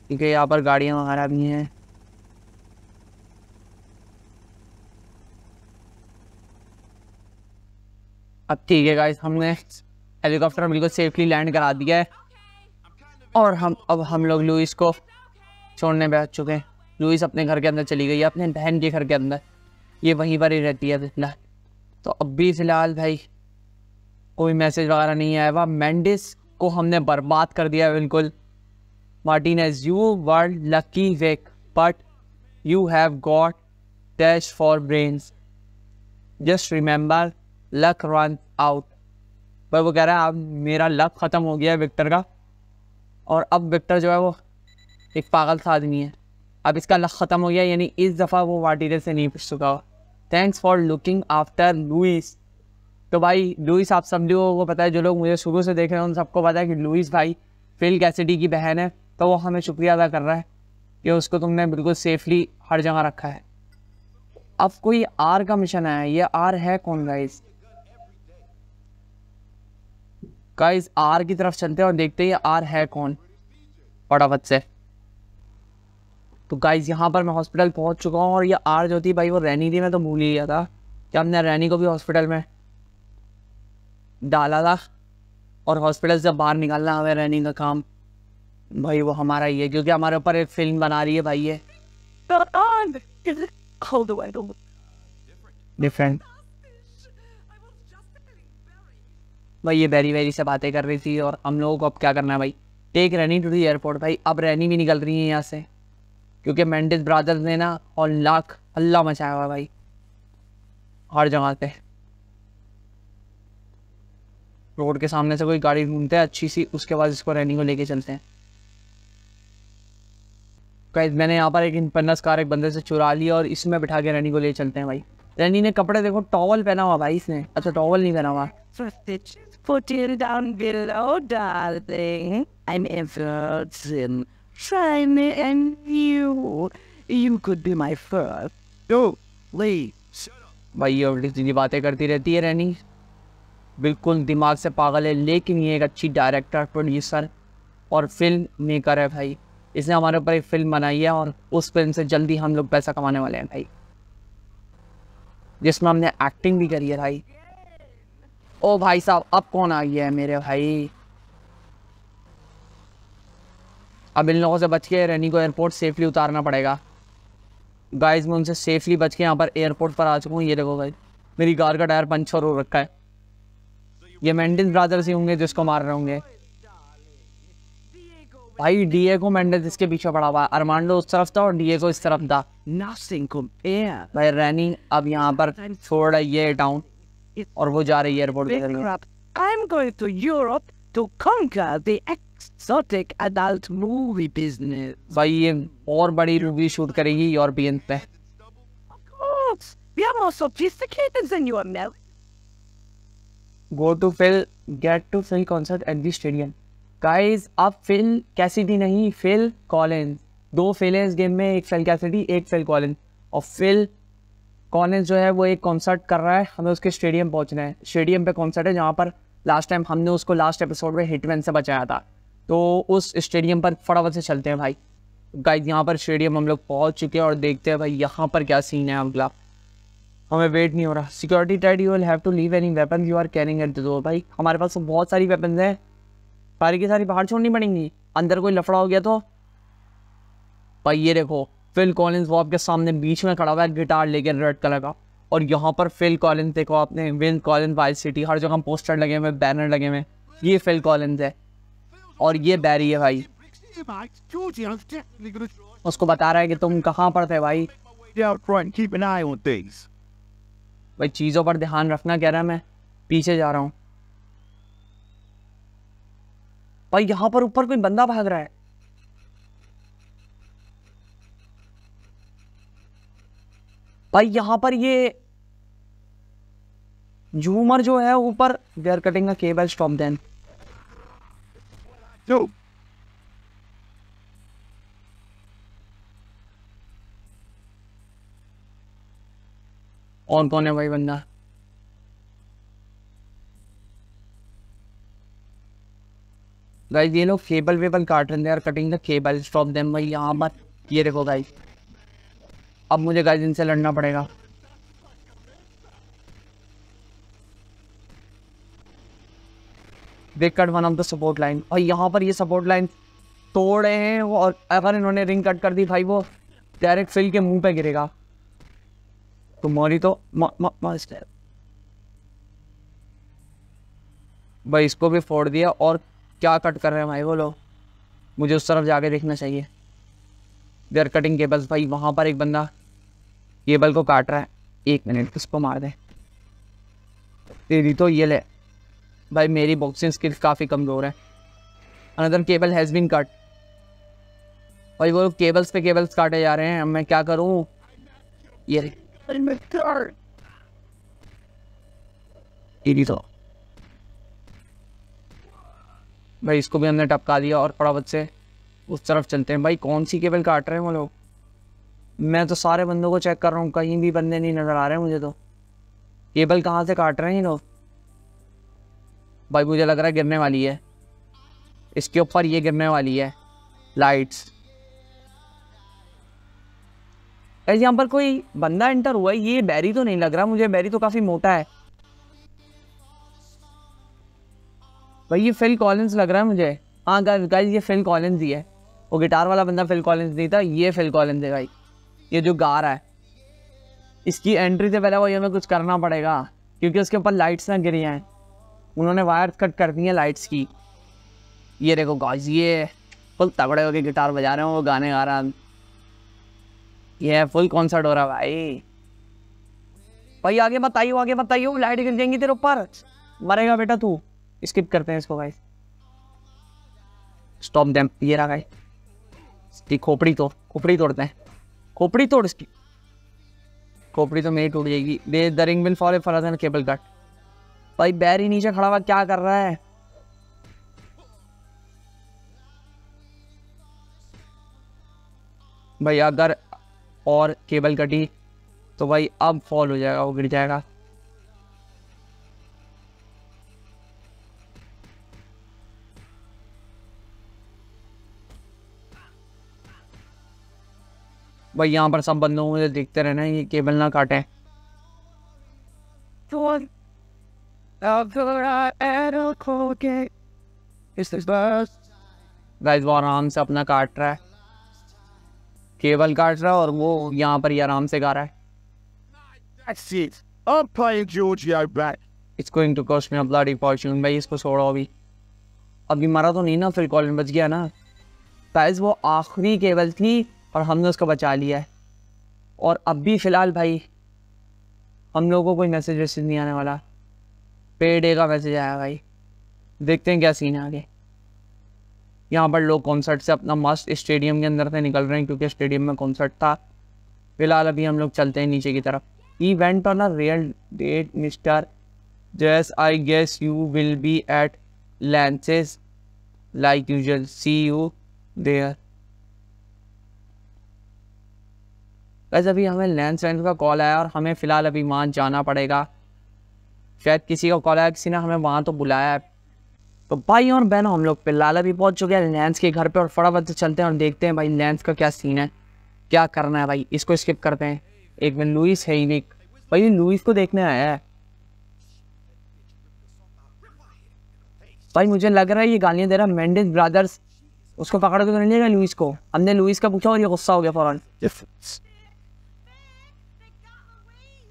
क्योंकि यहाँ पर गाड़ियाँ वगैरह भी हैं अब ठीक है गाइस हमने हेलीकॉप्टर बिल्कुल सेफली लैंड करा दिया है और हम अब हम लोग लुइस को छोड़ने बैठ चुके हैं लुइस अपने घर के अंदर चली गई है अपने बहन के घर के अंदर ये वहीं पर ही रहती है ना तो अब भी फ़िलहाल भाई कोई मैसेज वगैरह नहीं आया हुआ मैंडिस को हमने बर्बाद कर दिया बिल्कुल as you world lucky Vic but you have got dash for brains just remember luck run out पर वो कह रहा है अब मेरा लक ख़त्म हो गया है विक्टर का और अब विक्टर जो है वो एक पागल सा आदमी है अब इसका लक ख़त्म हो गया यानी इस दफ़ा वो वाटीरे से नहीं पूछ चुका thanks for looking after Louise तो भाई लुइस आप सब लोगों को पता है जो लोग मुझे शुरू से देख रहे हैं उन सबको पता है कि लुइस भाई फिल कैसिडी की बहन है तो वो हमें शुक्रिया अदा कर रहा है कि उसको तुमने बिल्कुल सेफली हर जगह रखा है अब कोई आर का मिशन आया है ये आर है कौन गाइस गाइस आर की तरफ चलते हैं और देखते हैं आर है कौन फटाफट से तो गाइस यहाँ पर मैं हॉस्पिटल पहुँच चुका हूँ और ये आर जो थी भाई वो रैनी थी मैं तो भूल ही गया था कि हमने रैनी को भी हॉस्पिटल में डाला था और हॉस्पिटल से बाहर निकालना हमें रैनी का काम भाई वो हमारा ही है क्योंकि हमारे ऊपर एक फिल्म बना रही है भाई ये डिफरेंट भाई ये बैरी वैरी से बातें कर रही थी और हम लोगों को अब क्या करना है भाई take Rainy to the airport भाई अब रैनी भी निकल रही है यहाँ से क्योंकि मैंडिस ब्रादर्स ने ना और लाख हल्ला मचाया हुआ भाई हर जगह पे रोड के सामने से कोई गाड़ी ढूंढते हैं अच्छी सी उसके बाद इसको रैनी को लेके चलते हैं कैद मैंने यहाँ पर एक इनपन्नस कार एक बंदे से चुरा लिया और इसमें बिठा के रैनी को ले चलते हैं भाई रैनी ने कपड़े देखो टॉवल पहना हुआ भाई इसने अच्छा टॉवल नहीं पहना हुआ Put it down below, darling. I'm a virgin, shiny and new. You could be my first. Oh, Lee, भाई ये उल्टी सीधी बातें करती रहती है रैनी बिल्कुल दिमाग से पागल है लेकिन ये एक अच्छी डायरेक्टर प्रोड्यूसर और फिल्म मेकर है भाई इसने हमारे ऊपर एक फिल्म बनाई है और उस फिल्म से जल्दी हम लोग पैसा कमाने वाले हैं भाई जिसमें हमने एक्टिंग भी करी है भाई ओ भाई साहब अब कौन आ गया है मेरे भाई अब इन लोगों से बच के रनी को एयरपोर्ट सेफली उतारना पड़ेगा गाइस मैं उनसे सेफली बच के यहाँ पर एयरपोर्ट पर आ चुका हूँ ये देखो भाई मेरी कार का टायर पंचर हो रखा है ये मैंडिस ब्रादर्स ही होंगे जिसको मार रहे होंगे भाई डीए को मेंडेस इसके पीछे पड़ा हुआ अरमांडो उस तरफ था और डीए को इस तरफ था भाई रैनी अब यहाँ पर छोड़ ये टाउन और वो जा रही है एयरपोर्ट के जरिए I am going to Europe to conquer the exotic adult movie business भाई ये और बड़ी मूवी शूट करेगी यूरोपियन पे We are more sophisticated than you Americans. Go to Phil, get to Phil concert at the stadium. Guys अब Phil Cassidy नहीं Phil Colin दो Phil हैं इस गेम में एक फिल कैसिडी एक फिल और फिल कॉलेज जो है वो एक कॉन्सर्ट कर रहा है हमें उसके स्टेडियम पहुँचना है स्टेडियम पे कॉन्सर्ट है जहाँ पर लास्ट टाइम हमने उसको लास्ट एपिसोड में हिटमैन से बचाया था तो उस स्टेडियम पर फटाफट से चलते हैं भाई गाइस यहाँ पर स्टेडियम हम लोग पहुँच चुके हैं और देखते हैं भाई यहाँ पर क्या सीन है अगला हमें वेट नहीं हो रहा security tight you will have to leave any weapon you are carrying at दो भाई हमारे पास तो बहुत सारी वेपन हैं सारी की सारी बाहर छोड़नी पड़ेंगी अंदर कोई लफड़ा हो गया तो भाई ये देखो फिल कॉलिंस वो आपके सामने बीच में खड़ा हुआ है गिटार लेके रेड कलर का और यहाँ पर फिल कॉलिंस देखो आपने विल कॉलिन वाइल सिटी हर जगह पोस्टर लगे हुए बैनर लगे हुए ये फिल कॉलिंस है और ये बैरी है भाई उसको बता रहा है कि तुम कहाँ पर थे भाई भाई चीज़ों पर ध्यान रखना कह रहा है मैं पीछे जा रहा हूँ भाई यहाँ पर ऊपर कोई बंदा भाग रहा है भाई यहाँ पर ये झूमर जो है ऊपर they are cutting cable stop then जो कौन कौन है भाई बंदा गाइस ये लोग केबल वेबल काट रहे हैं cutting the cable stop them भाई यहाँ पर ये देखो गाइस अब मुझे गाइस इनसे लड़ना पड़ेगा cut one of the support line और यहाँ पर ये सपोर्ट लाइन तोड़ रहे हैं और अगर इन्होंने रिंग कट कर दी भाई वो डायरेक्ट फिल के मुंह पे गिरेगा तो मोरी तो भाई इसको भी फोड़ दिया और क्या कट कर रहे हैं भाई वो लोग मुझे उस तरफ जाके देखना चाहिए दे आर कटिंग केबल्स भाई वहाँ पर एक बंदा केबल को काट रहा है एक मिनट उसको मार दे तेरी तो ये ले भाई मेरी बॉक्सिंग स्किल काफ़ी कमज़ोर है another cable has been cut भाई वो केबल्स पे केबल्स काटे जा रहे हैं मैं क्या करूँ ये तेरी तो भाई इसको भी हमने टपका दिया और फटाफट से उस तरफ चलते हैं भाई कौन सी केबल काट रहे हैं वो लोग मैं तो सारे बंदों को चेक कर रहा हूँ कहीं भी बंदे नहीं नज़र आ रहे हैं मुझे तो केबल कहाँ से काट रहे हैं ये लोग भाई मुझे लग रहा है गिरने वाली है इसके ऊपर ये गिरने वाली है लाइट्स यहाँ पर कोई बंदा एंटर हुआ है ये बैरी तो नहीं लग रहा मुझे बैरी तो काफ़ी मोटा है भाई ये फिल कॉलिंस लग रहा है मुझे हाँ गाइस ये फिल कॉलिंस ही है वो गिटार वाला बंदा फिल कॉलिंस नहीं था ये फिल कॉलिंस है भाई ये जो गा रहा है इसकी एंट्री से पहले वही हमें कुछ करना पड़ेगा क्योंकि उसके ऊपर लाइट्स ना गिरी हैं उन्होंने वायर कट कर दी है लाइट्स की ये देखो गाइस ये फुल तगड़े गए गिटार बजा रहे हैं वो गाने गा रहा ये फुल कॉन्सर्ट हो रहा भाई भाई आगे बताइयो आगे बताइयो लाइट गिर जाएंगी तेरे ऊपर मरेगा बेटा तू स्किप करते हैं इसको गाइस स्टॉप डैम्प ये रहा गाइस इसकी खोपड़ी तो खोपड़ी तोड़ते हैं खोपड़ी तोड़ इसकी खोपड़ी तो मेरी टूट जाएगी they the ring will for a फराजन केबल कट भाई बैर ही नीचे खड़ा हुआ क्या कर रहा है भाई अगर और केबल कटी तो भाई अब फॉल हो जाएगा वो गिर जाएगा भाई यहाँ पर सब बंदों को देखते रहना ये केबल ना काटे गाइस वो आराम से अपना काट रहा है केबल काट रहा है और वो यहाँ पर ही आराम से गा रहा है That's it. I'm playing Giorgio back. It's going to cost me a bloody fortune. भाई इसको छोड़ो अभी अभी मरा तो नहीं ना फिर कॉलिन बच गया ना गाइस वो आखिरी केबल थी और हमने उसको बचा लिया है और अब भी फ़िलहाल भाई हम लोगों को कोई मैसेज वैसेज नहीं आने वाला पे डे का मैसेज आया भाई देखते हैं क्या सीन है आगे यहाँ पर लोग कॉन्सर्ट से अपना मस्त स्टेडियम के अंदर से निकल रहे हैं क्योंकि स्टेडियम में कॉन्सर्ट था फिलहाल अभी हम लोग चलते हैं नीचे की तरफ event on a real date Mister Jez I guess you will be at Lance's like usual see you there वैसे अभी हमें लैंड सैंड का कॉल आया और हमें फ़िलहाल अभी वहाँ जाना पड़ेगा शायद किसी का कॉल आया किसी ने हमें वहाँ तो बुलाया है तो भाई और बहनों हम लोग पे अभी भी पहुँच चुके हैं लेंस के घर पे और फटाफट से चलते हैं और देखते हैं भाई लैंस का क्या सीन है क्या करना है भाई इसको स्किप करते हैं एक मिनट लुइस है ही भाई लुइस को देखने आया है भाई मुझे लग रहा है ये गालियाँ दे रहा है मैंडेज ब्रदर्स उसको पकड़ के तो नहीं लेगा लुइस को हमने लुइस का पूछा और ये गुस्सा हो गया फ़ौरन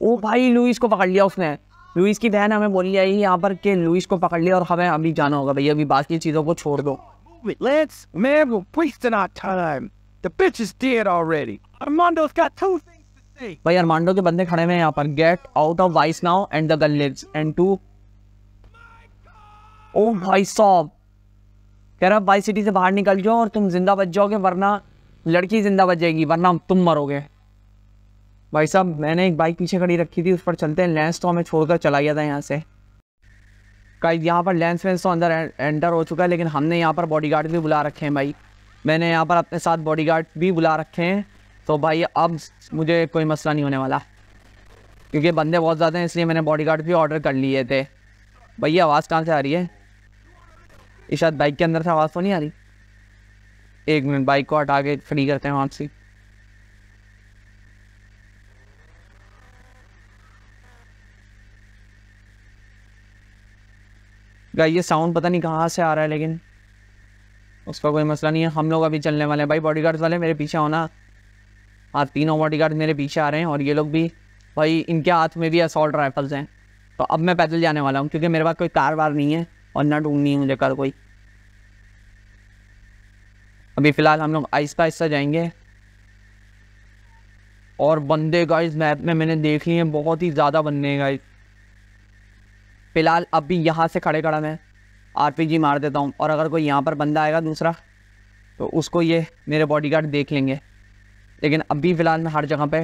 ओ भाई लुइस को पकड़ लिया उसने लुइस की बहन हमें बोली आई यहाँ पर कि लुइस को पकड़ लिया और हमें अभी जाना होगा भैया अभी बाकी चीज़ों को छोड़ दो Let's, man, we're wasting our time. The bitch is dead already. Armando's got two things to say. भाई अरमांडो के बंदे खड़े हैं यहाँ पर. Get out of vice now and the gun lives. And two. Oh भाई साहब. कह रहा वाइस सिटी से बाहर निकल जाओ और तुम जिंदा बच जाओगे वरना लड़की जिंदा बच जाएगी वरना तुम मरोगे. भाई साहब मैंने एक बाइक पीछे खड़ी रखी थी उस पर चलते हैं लेंस तो हमें छोड़कर चला गया था यहाँ से कई यहाँ पर लेंस वेंस तो अंदर एंटर हो चुका है लेकिन हमने यहाँ पर बॉडीगार्ड भी बुला रखे हैं भाई मैंने यहाँ पर अपने साथ बॉडीगार्ड भी बुला रखे हैं तो भाई अब मुझे कोई मसला नहीं होने वाला क्योंकि बंदे बहुत ज़्यादा हैं इसलिए मैंने बॉडी भी ऑर्डर कर लिए थे भैया आवाज़ कहाँ से आ रही है ये शायद बाइक के अंदर से आवाज़ तो नहीं आ रही एक मिनट बाइक को हटा के फ्री करते हैं वहाँ से गाइस ये साउंड पता नहीं कहाँ से आ रहा है लेकिन उसका कोई मसला नहीं है हम लोग अभी चलने वाले हैं भाई बॉडी गार्ड्स वाले मेरे पीछे होना हाँ तीनों बॉडी गार्ड मेरे पीछे आ रहे हैं और ये लोग भी भाई इनके हाथ में भी असॉल्ट राइफल्स हैं तो अब मैं पैदल जाने वाला हूँ क्योंकि मेरे पास कोई कार वार नहीं है और ना ढूंढनी है मुझे कार कोई अभी फ़िलहाल हम लोग आहिस्ता आहिस्ता जाएंगे और बंदे गाइस मैप में मैंने देख लिए हैं बहुत ही ज़्यादा बंदे हैं गाइस फ़िलहाल अब भी यहाँ से खड़े खड़ा मैं आर मार देता हूँ और अगर कोई यहाँ पर बंदा आएगा दूसरा तो उसको ये मेरे बॉडीगार्ड देख लेंगे लेकिन अब भी फ़िलहाल मैं हर जगह पे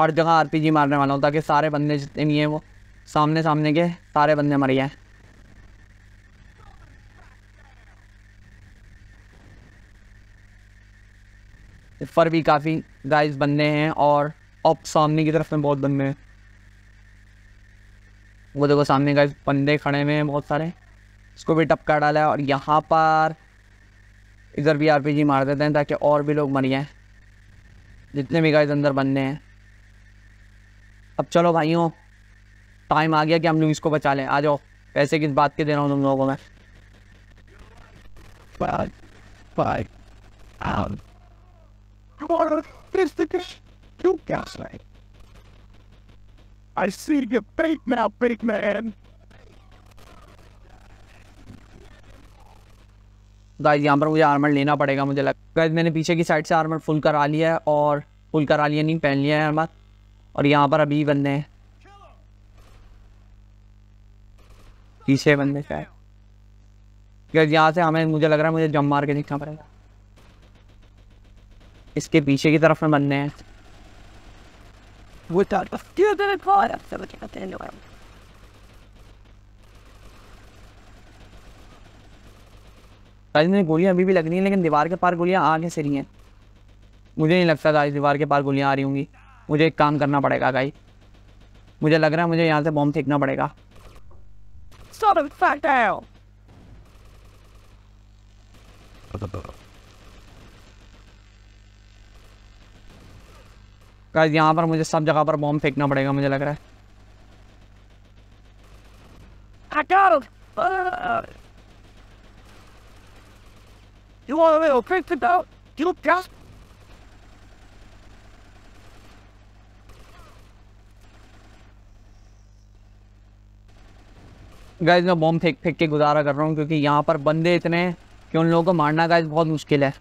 हर जगह आरपीजी मारने वाला हूँ ताकि सारे बंदे जितने भी हैं वो सामने सामने के सारे बंदे मर गए ऊपर भी काफ़ी गाइस बनने हैं और अब सामने की तरफ में बहुत बनने हैं वो देखो सामने गाइस बंदे खड़े हुए हैं बहुत सारे इसको भी टपका डाला है और यहाँ पर इधर भी आरपीजी मार देते हैं ताकि और भी लोग मरिए जितने भी गाइस अंदर बनने हैं अब चलो भाइयों टाइम आ गया कि हम लोग इसको बचा लें आ जाओ पैसे किस बात के दे रहा हूँ तुम लोगों को मैं Bye. Bye. Out. You are a fisticuff. You gaslight. I see your fate now, big man. Guys यहाँ पर मुझे आर्मर लेना पड़ेगा मुझे लग गाइस मैंने पीछे की साइड से आर्मर फुल करा लिया है और फुल करा लिया नहीं पहन लिया है आर्मर और यहाँ पर अभी बंदे हैं पीछे बंदे शायद गाइस यहाँ से हमें मुझे लग रहा है मुझे जम मार के दिखना पड़ेगा इसके पीछे की तरफ में बनने हैं तो राज गोलियां अभी भी लग रही हैं लेकिन दीवार के पार गोलियां आगे से रही हैं मुझे नहीं लगता राज दीवार के पार गोलियां आ रही होंगी मुझे एक काम करना पड़ेगा गाई मुझे लग रहा है मुझे यहाँ से बॉम्ब फेंकना पड़ेगा Stop it, fact out! Guys यहाँ पर मुझे सब जगह पर बॉम्ब फेंकना पड़ेगा मुझे लग रहा है uh, You want मैं बॉम्ब फेंक फेंक के गुजारा कर रहा हूँ क्योंकि यहाँ पर बंदे इतने हैं कि उन लोगों को मारना गाइज बहुत मुश्किल है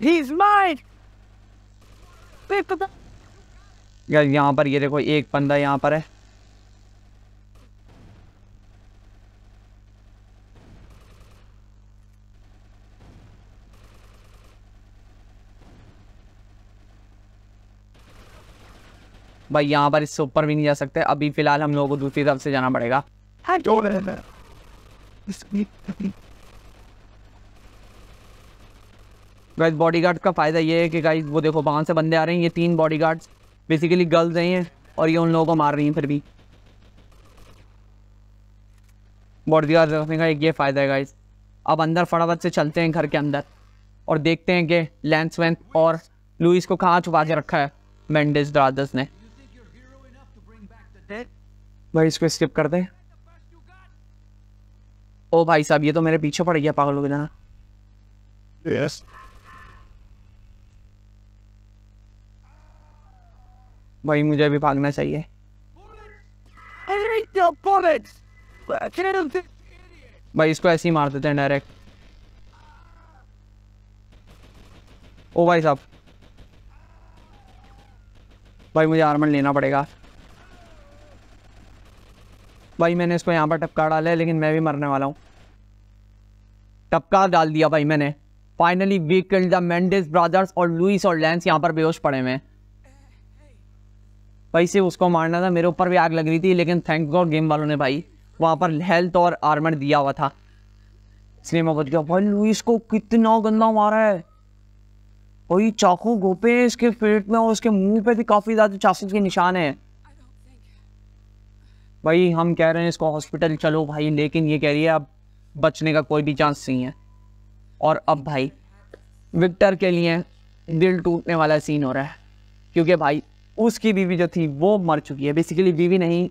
He's mine! यार यहाँ पर ये देखो एक बंदा यहाँ पर है भाई यहाँ पर इससे ऊपर भी नहीं जा सकते अभी फिलहाल हम लोगों को दूसरी तरफ से जाना पड़ेगा गाइस हाँ गार्ड का फ़ायदा ये है कि गाइस वो देखो वहां से बंदे आ रहे हैं ये तीन बॉडीगार्ड्स बेसिकली गर्ल्स हैं और ये उन लोगों को मार रही हैं फिर भी बॉडी गार्ड रखने का एक ये फ़ायदा है गाइस अब अंदर फटाफट से चलते हैं घर के अंदर और देखते हैं कि लेंस वैंस और लुइस को कहाँ छुपा के रखा है मैंडेस ने भाई इसको स्किप कर दे ओ भाई साहब ये तो मेरे पीछे पड़ गया पागलों के तरह यस भाई मुझे अभी भागना चाहिए भाई इसको ऐसे ही मार देते हैं डायरेक्ट ओ भाई साहब भाई मुझे आर्मर लेना पड़ेगा भाई मैंने इसको यहाँ पर टपका डाला है लेकिन मैं भी मरने वाला हूँ टपका डाल दिया भाई मैंने finally we kill the Mendez brothers और लुइस और लैंस यहाँ पर बेहोश पड़े हुए भाई सिर्फ उसको मारना था मेरे ऊपर भी आग लग रही थी लेकिन थैंक गॉड गेम वालों ने भाई वहाँ पर हेल्थ और आर्मर दिया हुआ था इसलिए मैं बच गया भाई लुइस को कितना गंदा मारा है वही चाकू गोपे इसके पेट में और उसके मुंह पे भी काफ़ी ज़्यादा चाकू के निशान हैं भाई हम कह रहे हैं इसको हॉस्पिटल चलो भाई लेकिन ये कह रही है अब बचने का कोई भी चांस नहीं है और अब भाई विक्टर के लिए दिल टूटने वाला सीन हो रहा है क्योंकि भाई उसकी बीवी जो थी वो मर चुकी है बेसिकली बीवी नहीं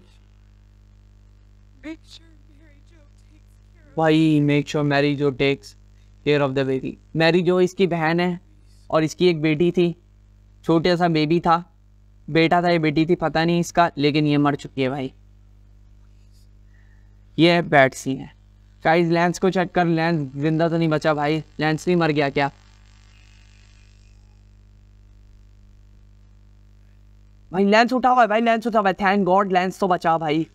भाई make sure Mary Jo takes care of the baby Mary Jo इसकी बहन है और इसकी एक बेटी थी छोटा सा बेबी था बेटा था ये बेटी थी पता नहीं इसका लेकिन ये मर चुकी है भाई ये है बैड सीन है गाइस लेंस को चेक कर लेंस जिंदा तो नहीं बचा भाई लेंस भी मर गया क्या भाई लेंस उठा हुआ है भाई लेंस उठा हुआ है थैंक गॉड लेंस तो बचा भाई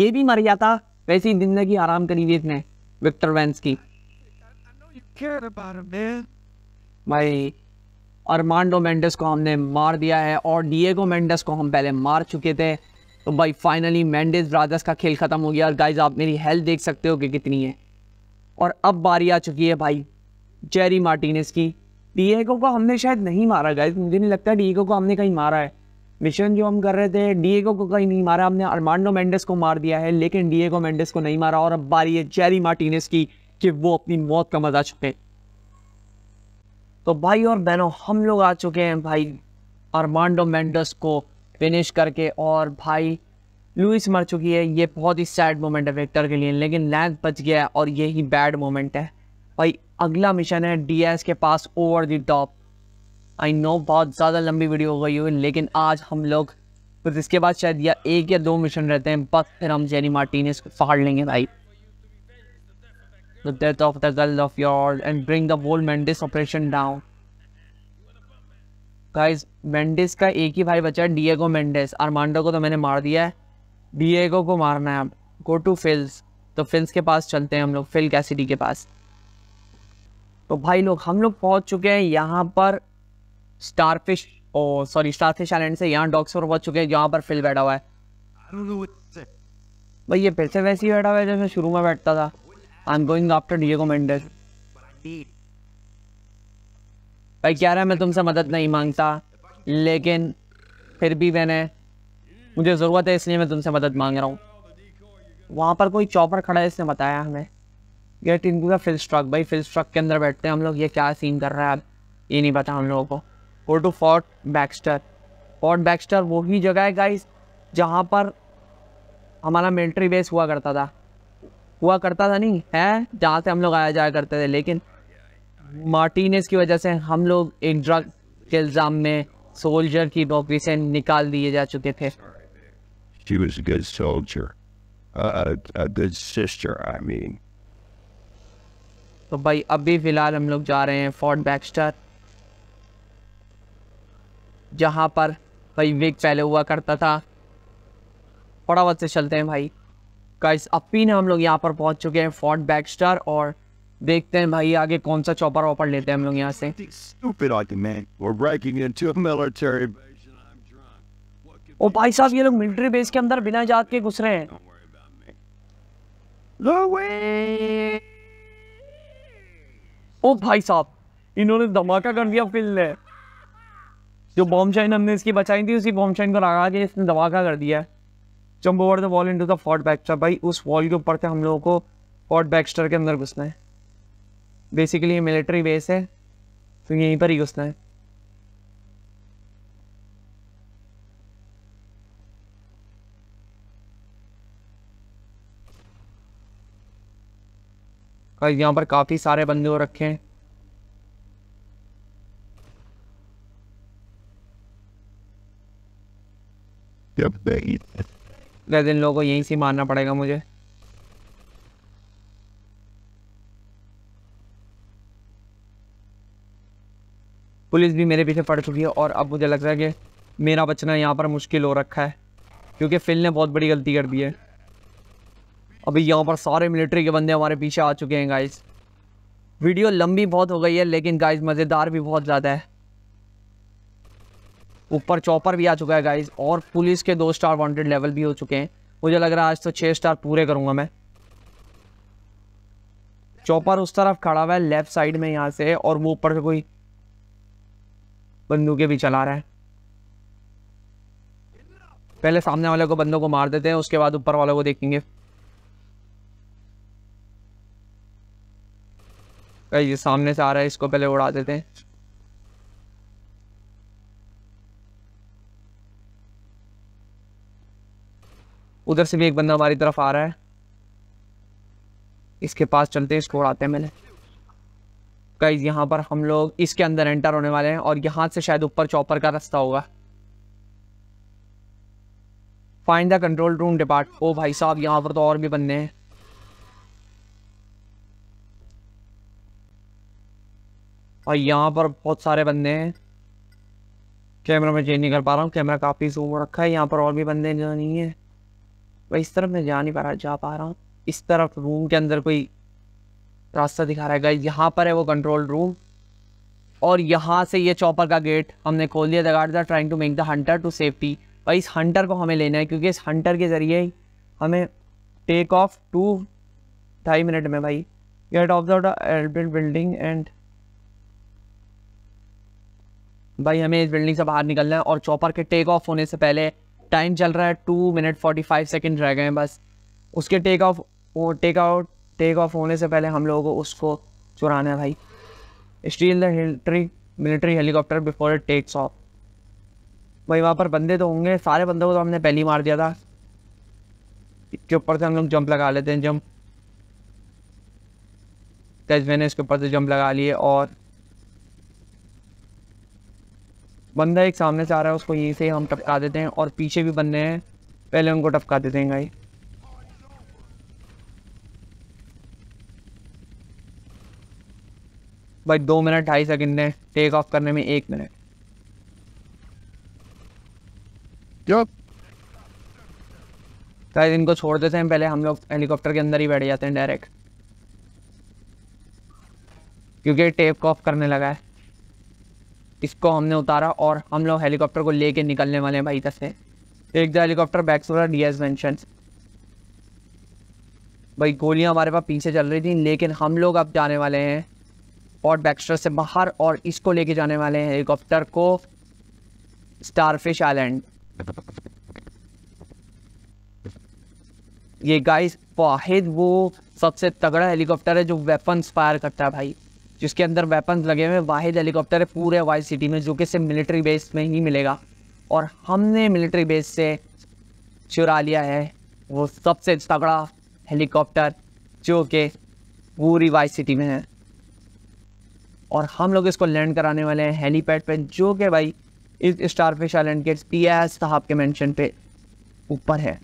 ये भी मर गया था वैसे ही जिंदगी आराम करी हुई इसने विक्टर वेंस की भाई अरमांडो मेंडेस को हमने मार दिया है और डिएगो मेंडेस को हम पहले मार चुके थे तो भाई फाइनली मैंडेज ब्रादर्स का खेल ख़त्म हो गया और गाइज आप मेरी हेल्थ देख सकते हो कि कितनी है और अब बारी आ चुकी है भाई जेरी मार्टिनेस की डीएगो को हमने शायद नहीं मारा गाइज मुझे नहीं लगता डीएगो को हमने कहीं मारा है मिशन जो हम कर रहे थे डीएगो को कहीं नहीं मारा हमने अरमांडो मैंडस को मार दिया है लेकिन डीएगो मैंडस को नहीं मारा और अब बारी है जेरी मार्टिनेस की कि वो अपनी मौत का मजा चुके तो भाई और बहनों हम लोग आ चुके हैं भाई अरमांडो मैंडस को फिनिश करके और भाई लुइस मर चुकी है ये बहुत ही सैड मोमेंट है विक्टर के लिए लेकिन लैंग बच गया है और ये ही बैड मोमेंट है भाई अगला मिशन है डीएस के पास over the top I know बहुत ज़्यादा लंबी वीडियो हो गई हुई लेकिन आज हम लोग फिर इसके बाद शायद या एक या दो मिशन रहते हैं बस फिर हम जेनी मार्टीन इसको फाड़ लेंगे भाई the death of the girl of your and bring the whole Mendez operation down guys Mendez का एक ही भाई बचा है डिएगो मेंडिस आर्मांडो को तो मैंने मार दिया है डिएगो को मारना है अब गो टू फिल्स तो फिल्स के पास चलते हैं हम लोग फिल कैसिडी के पास तो भाई लोग हम लोग पहुंच चुके हैं यहाँ पर Starfish oh sorry Starfish Island से यहाँ डॉक्स पर पहुंच चुके हैं यहाँ पर फिल बैठा हुआ है भाई ये फिर से वैसे ही बैठा हुआ है जैसे शुरू में बैठता था I am going after Diego Mendez भाई ग्यारह मैं तुमसे मदद नहीं मांगता लेकिन फिर भी मैंने मुझे ज़रूरत है इसलिए मैं तुमसे मदद मांग रहा हूँ वहाँ पर कोई चॉपर खड़ा है इसने बताया हमें ये इनकू का फिल स्ट्रक भाई फिल स्ट्रक के अंदर बैठते हैं हम लोग ये क्या सीन कर रहा है अब ये नहीं पता हम लोगों को go to Fort Baxter Fort Baxter वही जगह है गाइस जहाँ पर हमारा मिलिट्री बेस हुआ करता था हुआ करता था नहीं है जहाँ से हम लोग आया जाया करते थे लेकिन मार्टिनेस की वजह से हम लोग एक ड्रग के इल्ज़ाम में सोल्जर की नौकरी से निकाल दिए जा चुके थे तो भाई अभी फ़िलहाल हम लोग जा रहे हैं फोर्ट बैक्स्टर जहाँ पर भाई वेक पहले हुआ करता था फटाफट से चलते हैं भाई गाइस अपी ने हम लोग यहाँ पर पहुँच चुके हैं फोर्ट बैक्स्टर और देखते हैं भाई आगे कौन सा चौपर वॉपर लेते हैं हम लोग यहाँ से ओ भाई साहब ये लोग मिलिट्री बेस के अंदर बिना जात के घुस रहे हैं ओ भाई साहब इन्होंने धमाका कर दिया फिल ने जो बॉम्ब शाइन हमने इसकी बचाई थी उसी बॉम्ब शाइन को लगा के इसने धमाका कर दिया jump over the wall into the Fort Baxter भाई उस वॉल के ऊपर से हम लोगों को फोर्ट बैक्स्टर के अंदर घुसना है बेसिकली ये मिलिट्री बेस है तो यहीं पर ही घुसना है और यहाँ पर काफ़ी सारे बंदे हो रखे हैं जब इन लोगों को यहीं से मारना पड़ेगा मुझे पुलिस भी मेरे पीछे पड़ चुकी है और अब मुझे लग रहा है कि मेरा बचना यहाँ पर मुश्किल हो रखा है क्योंकि फिल ने बहुत बड़ी गलती कर दी है अभी यहाँ पर सारे मिलिट्री के बंदे हमारे पीछे आ चुके हैं गाइज वीडियो लंबी बहुत हो गई है लेकिन गाइज मज़ेदार भी बहुत ज़्यादा है ऊपर चॉपर भी आ चुका है गाइज और पुलिस के दो स्टार वांटेड लेवल भी हो चुके हैं मुझे लग रहा है आज तो छः स्टार पूरे करूँगा मैं चॉपर उस तरफ खड़ा हुआ है लेफ्ट साइड में यहाँ से और वो ऊपर से कोई बंदूकें भी चला रहा है पहले सामने वाले को बंदों को मार देते हैं उसके बाद ऊपर वालों को देखेंगे ये सामने से आ रहा है इसको पहले उड़ा देते हैं उधर से भी एक बंदा हमारी तरफ आ रहा है इसके पास चलते हैं इसको उड़ाते हैं मैंने गाइज यहाँ पर हम लोग इसके अंदर एंटर होने वाले हैं और यहाँ से शायद ऊपर चॉपर का रास्ता होगा find the control room depart ओ भाई साहब यहाँ पर तो और भी बनने हैं और यहाँ पर बहुत सारे बंदे हैं कैमरा में चेंज नहीं कर पा रहा हूँ कैमरा काफ़ी जूम रखा है यहाँ पर और भी बंदे जो नहीं है भाई इस तरफ मैं जा नहीं पा रहा जा पा रहा हूँ इस तरफ रूम के अंदर कोई रास्ता दिखा रहा है गाइज यहाँ पर है वो कंट्रोल रूम और यहाँ से ये चॉपर का गेट हमने खोल दिया दगाड़ था trying to make the hunter to safety भाई इस हंटर को हमें लेना है क्योंकि इस हंटर के ज़रिए ही हमें टेक ऑफ टू ढाई मिनट में भाई get off the building and भाई हमें इस बिल्डिंग से बाहर निकलना है और चॉपर के टेक ऑफ होने से पहले टाइम चल रहा है two minute forty five second रह गए हैं बस उसके take off take out take off होने से पहले हम लोगों को उसको चुराना है भाई स्टील दिल्ट्री military helicopter before it takes off भाई वहाँ पर बंदे तो होंगे सारे बंदों को तो हमने पहले ही मार दिया था इसके ऊपर से हम लोग जंप लगा लेते हैं जंप तेज मैंने इसके ऊपर से जंप लगा लिए और बंदा एक सामने से आ रहा है उसको यहीं से हम टपका देते हैं और पीछे भी बंदे हैं पहले उनको टपका देते हैं भाई भाई दो मिनट ढाई सेकंड है टेक ऑफ करने में एक मिनट शायद इनको छोड़ देते हैं पहले हम लोग हेलीकॉप्टर के अंदर ही बैठ जाते हैं डायरेक्ट क्योंकि टेप ऑफ करने लगा है इसको हमने उतारा और हम लोग हेलीकॉप्टर को लेके निकलने वाले हैं भाई से एक दो helicopter back solar D S मैं भाई गोलियां हमारे पास पीछे चल रही थी लेकिन हम लोग अब जाने वाले हैं पॉट बैक्स्टर से बाहर और इसको लेके जाने वाले हैं हेलीकॉप्टर को स्टारफिश आइलैंड ये गाइस वाहिद वो सबसे तगड़ा हेलीकॉप्टर है जो वेपन्स फायर करता है भाई जिसके अंदर वेपन्स लगे हुए वाहिद हेलीकॉप्टर है पूरे वाइज सिटी में जो कि सिर्फ मिलिट्री बेस में ही मिलेगा और हमने मिलिट्री बेस से चुरा लिया है वो सबसे तगड़ा हेलीकॉप्टर जो कि पूरी वाइस सिटी में है और हम लोग इसको लैंड कराने वाले हैं हेलीपैड पे जो कि भाई इस स्टारफिश आइलैंड के पी एस साहब के मेंशन पे ऊपर है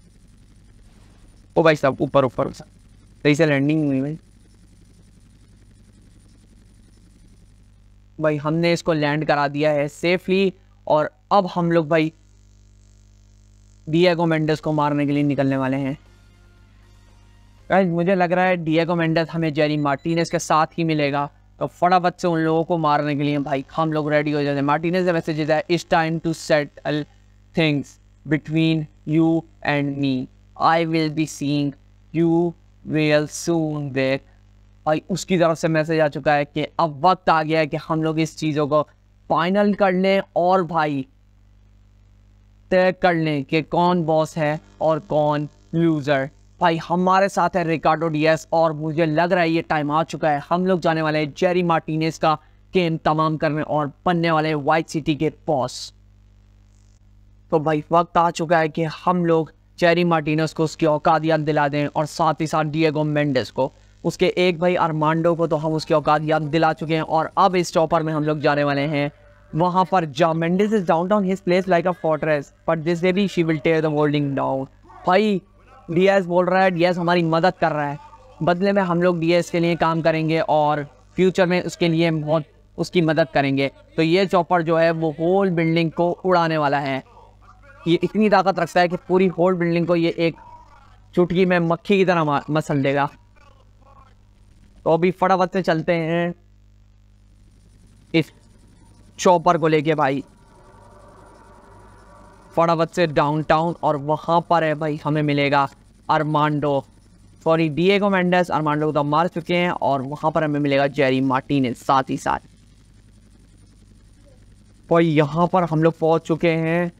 ओ भाई साहब ऊपर ऊपर सही से लैंडिंग हुई भाई भाई हमने इसको लैंड करा दिया है सेफली और अब हम लोग भाई डियागो मेंडस को मारने के लिए निकलने वाले हैं मुझे लग रहा है डियागो मेंडस हमें जेरी मार्टिनेस के साथ ही मिलेगा तो फटाफट से उन लोगों को मारने के लिए भाई हम लोग रेडी हो जाते हैं मार्टिनेज से मैसेज देता है इस time to set things between you and me I will be seeing you will soon देख भाई उसकी तरफ से मैसेज आ चुका है कि अब वक्त आ गया है कि हम लोग इस चीज़ों को फाइनल कर लें और भाई तय कर लें कि कौन बॉस है और कौन लूज़र भाई हमारे साथ है रिकार्डो डीएस और मुझे लग रहा है ये टाइम आ चुका है हम लोग जाने वाले हैं जेरी मार्टिनेस का गेम तमाम करने और बनने वाले वाइट सिटी के बॉस तो भाई वक्त आ चुका है कि हम लोग जेरी मार्टिनेस को उसकी औकात दिला दें और साथ ही साथ डिएगो मेंडेस को उसके एक भाई अरमांडो को तो हम उसकी औकात याद दिला चुके हैं और अब इस टॉपर में हम लोग जाने वाले हैं वहाँ पर जा Mendes is downtown his place like a fortress but this day be she will there the holding down भाई डीएस बोल रहा है डीएस हमारी मदद कर रहा है बदले में हम लोग डीएस के लिए काम करेंगे और फ्यूचर में उसके लिए बहुत उसकी मदद करेंगे तो ये चॉपर जो है वो होल बिल्डिंग को उड़ाने वाला है ये इतनी ताकत रखता है कि पूरी होल बिल्डिंग को ये एक चुटकी में मक्खी की तरह मसल देगा तो अभी फटाफट से चलते हैं इस चॉपर को लेके भाई फटाफट से डाउनटाउन और वहाँ पर है भाई हमें मिलेगा Armando sorry Diego Mendes Armando को तो मार चुके हैं और वहाँ पर हमें मिलेगा जेरी मार्टिनेस साथ ही साथ भाई यहाँ पर हम लोग पहुँच चुके हैं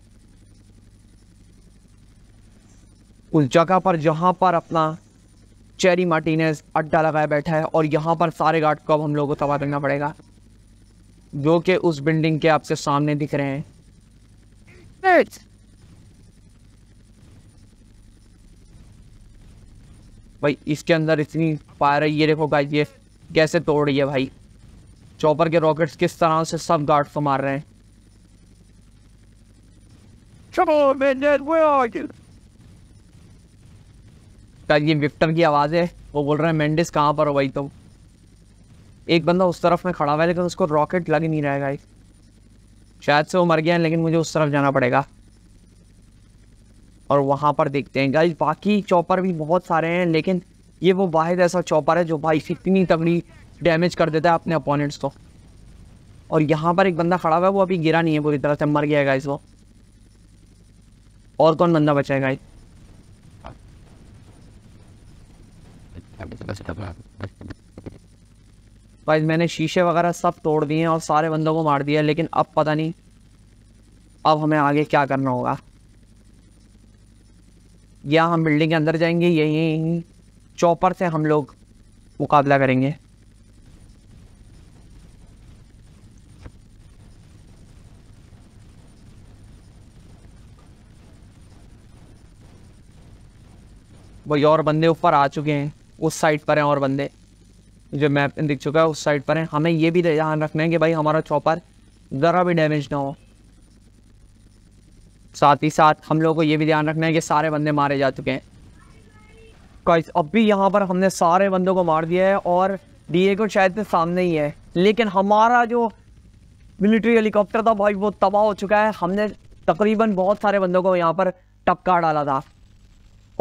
उस जगह पर जहाँ पर अपना चेरी मार्टिनेस अड्डा लगाया बैठा है और यहाँ पर सारे गार्ड को अब हम लोगों को तबाह करना पड़ेगा जो कि उस बिल्डिंग के आपसे सामने दिख रहे हैं Birds. भाई इसके अंदर इतनी फायर है ये देखो गाइस ये कैसे तोड़ रही है भाई चॉपर के रॉकेट्स किस तरह से सब गार्ड को मार रहे हैं ये विक्टर की आवाज़ है वो बोल रहे हैं मेंडिस कहाँ पर हो भाई तुम तो? एक बंदा उस तरफ में खड़ा हुआ है लेकिन उसको रॉकेट लग ही नहीं रहा है गाइस शायद से वो मर गया लेकिन मुझे उस तरफ जाना पड़ेगा और वहाँ पर देखते हैं गाइज बाकी चॉपर भी बहुत सारे हैं लेकिन ये वो वाहिद ऐसा चॉपर है जो भाई इतनी तगड़ी डैमेज कर देता है अपने अपोनेंट्स को और यहाँ पर एक बंदा खड़ा हुआ है वो अभी गिरा नहीं है पूरी तरह से मर गया है गाइज वो और कौन बंदा बचा है गाइज Gracias. भाई मैंने शीशे वगैरह सब तोड़ दिए और सारे बंदों को मार दिया लेकिन अब पता नहीं अब हमें आगे क्या करना होगा या हम बिल्डिंग के अंदर जाएंगे यहीं चौपर से हम लोग मुकाबला करेंगे वही और बंदे ऊपर आ चुके हैं उस साइड पर हैं और बंदे जो मैप दिख चुका है उस साइड पर है हमें ये भी ध्यान रखना है कि भाई हमारा चॉपर ज़रा भी डैमेज ना हो साथ ही साथ हम लोगों को ये भी ध्यान रखना है कि सारे बंदे मारे जा चुके हैं गाइस अब भी यहाँ पर हमने सारे बंदों को मार दिया है और डी को शायद से सामने ही है लेकिन हमारा जो मिलिट्री हेलीकॉप्टर था भाई वो तबाह हो चुका है हमने तकरीबन बहुत सारे बंदों को यहाँ पर टपका डाला था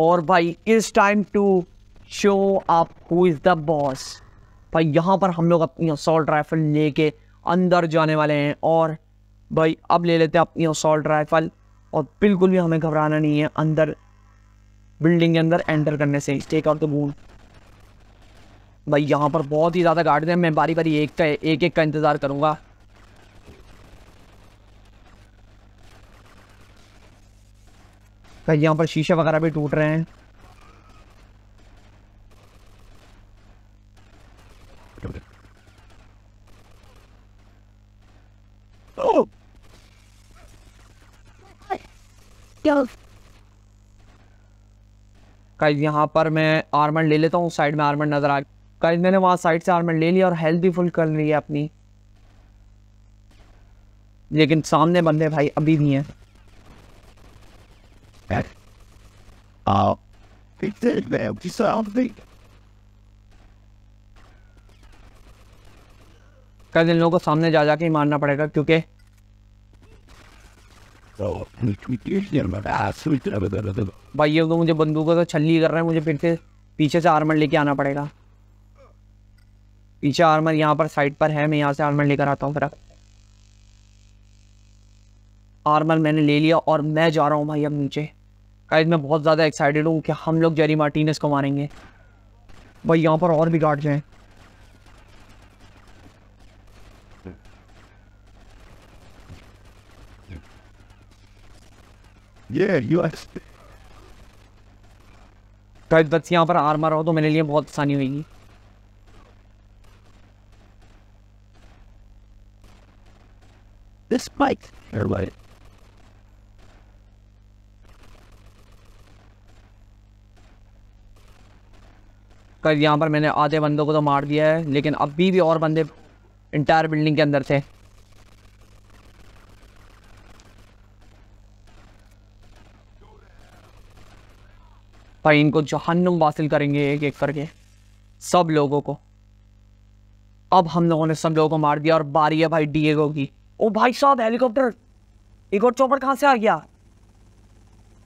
और भाई इस time to show up who is the boss भाई यहाँ पर हम लोग अपनी असॉल्ट राइफल लेके अंदर जाने वाले हैं और भाई अब ले लेते हैं अपनी असॉल्ट राइफल और बिल्कुल भी हमें घबराना नहीं है अंदर बिल्डिंग के अंदर एंटर करने से टेक आउट द बून भाई यहाँ पर बहुत ही ज़्यादा गार्ड हैं मैं बारी बारी एक का एक एक का इंतज़ार करूँगा भाई यहाँ पर शीशे वगैरह भी टूट रहे हैं गाइस यहाँ पर मैं आर्मर ले लेता हूँ साइड में आर्मर नजर आ गाइस मैंने वहां साइड से आर्मर ले लिया और हेल्थ भी फुल कर ली है अपनी लेकिन सामने बंदे भाई अभी नहीं है आओ. It's it, man. You saw, I don't कल इन लोगों को सामने जा जाके ही मारना पड़ेगा क्योंकि तो भाई ये तो मुझे बंदूकों से छल्ली कर रहे हैं मुझे फिर से पीछे से आर्मर लेके आना पड़ेगा पीछे आर्मर यहाँ पर साइड पर है मैं यहाँ से आर्मर लेकर आता हूँ फिर आर्मर मैंने ले लिया और मैं जा रहा हूँ भाई अब नीचे कैद मैं बहुत ज़्यादा एक्साइटेड हूँ कि हम लोग जेरी मार्टिनस को मारेंगे भाई यहाँ पर और भी गार्ड हैं ये यूएस शायद बस यहाँ पर आर्मर हो तो मेरे लिए बहुत आसानी होगी This bike, airlight. यहाँ पर मैंने आधे बंदों को तो मार दिया है लेकिन अभी भी और बंदे इंटायर बिल्डिंग के अंदर थे भाई इनको जहन्नुम वासिल करेंगे एक एक करके सब लोगों को अब हम लोगों ने सब लोगों को मार दिया और बारी है भाई डिएगो की ओ भाई साहब हेलीकॉप्टर एक और चौपर कहाँ से आ गया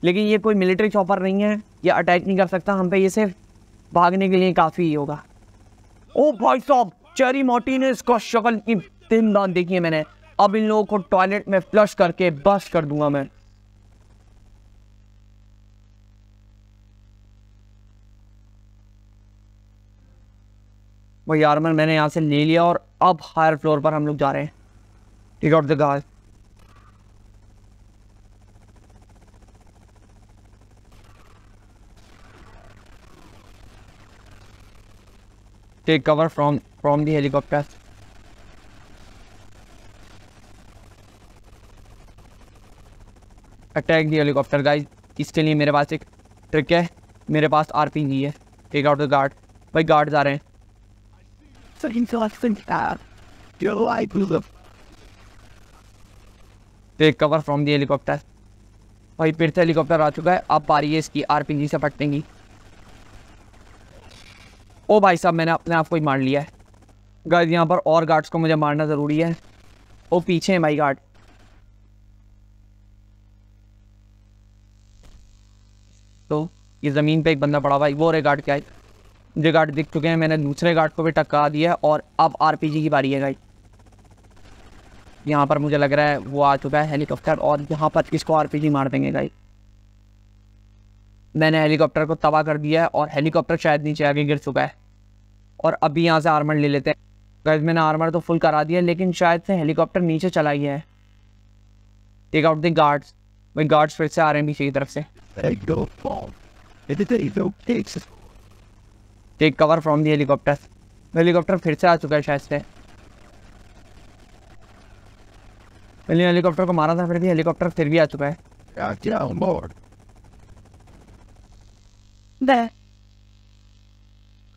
लेकिन ये कोई मिलिट्री चौपर नहीं है ये अटैक नहीं कर सकता हम पे ये सिर्फ भागने के लिए काफ़ी ही होगा ओ भाई साहब चेरी मोटी ने इसका शक्ल की तीन दान देखी है मैंने अब इन लोगों को टॉयलेट में फ्लश करके बस कर दूंगा मैं वही आर्मर मैंने यहाँ से ले लिया और अब हायर फ्लोर पर हम लोग जा रहे हैं take out the guard take cover from from the helicopter attack the helicopter guys इसके लिए मेरे पास एक ट्रिक है मेरे पास आर पी जी है टेक आउट द गार्ड भाई गार्ड जा रहे हैं so interesting that. Your life is a... take cover from the helicopter भाई फिर से हेलीकॉप्टर आ चुका है अब बारी है इसकी जी से पटने की ओ भाई साहब मैंने अपने आप को ही मार लिया है गाइस यहाँ पर और गार्ड्स को मुझे मारना ज़रूरी है ओ पीछे है भाई गार्ड तो ये ज़मीन पे एक बंदा पड़ा भाई वो रे गार्ड क्या है मुझे गार्ड दिख चुके हैं मैंने दूसरे गार्ड को भी टक्का दिया और अब आरपीजी की बारी है गाइड यहाँ पर मुझे लग रहा है वो आ चुका है हेलीकॉप्टर और यहाँ पर इसको आरपीजी मार देंगे गाइड मैंने हेलीकॉप्टर को तबाह कर दिया है और हेलीकॉप्टर शायद नीचे आगे गिर चुका है और अभी यहाँ से आर्मर ले लेते हैं गाइज मैंने आर्मर तो फुल करा दिया लेकिन शायद से हेलीकॉप्टर नीचे चला गया है टेक आउट दी गार्ड्स वही गार्ड्स फिर से आ रहे हैं पीछे की तरफ से take cover from the helicopter helicopter फिर से आ चुका है शायद से पहले हेलीकॉप्टर को मारा था फिर भी हेलीकॉप्टर फिर भी आ चुका है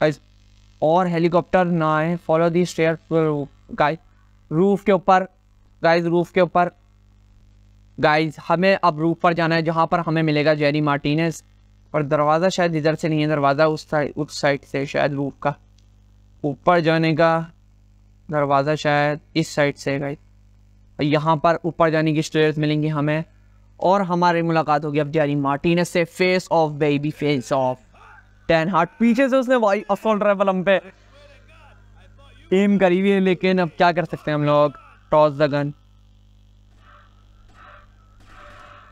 गाइस और हेलीकॉप्टर ना आए follow the stair guys roof के ऊपर गाइस रूफ के ऊपर गाइस हमें अब रूफ पर जाना है जहां पर हमें मिलेगा जेरी मार्टिनेस और दरवाज़ा शायद इधर से नहीं है दरवाज़ा उस साइड उस साइड से शायद वो का ऊपर जाने का दरवाज़ा शायद इस साइड से है और यहाँ पर ऊपर जाने की स्टेयर्स मिलेंगी हमें और हमारी मुलाकात होगी अब जारी मार्टिनस से face off baby face off ten heart पीछे से उसने वाई असल ट्रेवल हम पे एम करी हुई है लेकिन अब क्या कर सकते हैं हम लोग toss the gun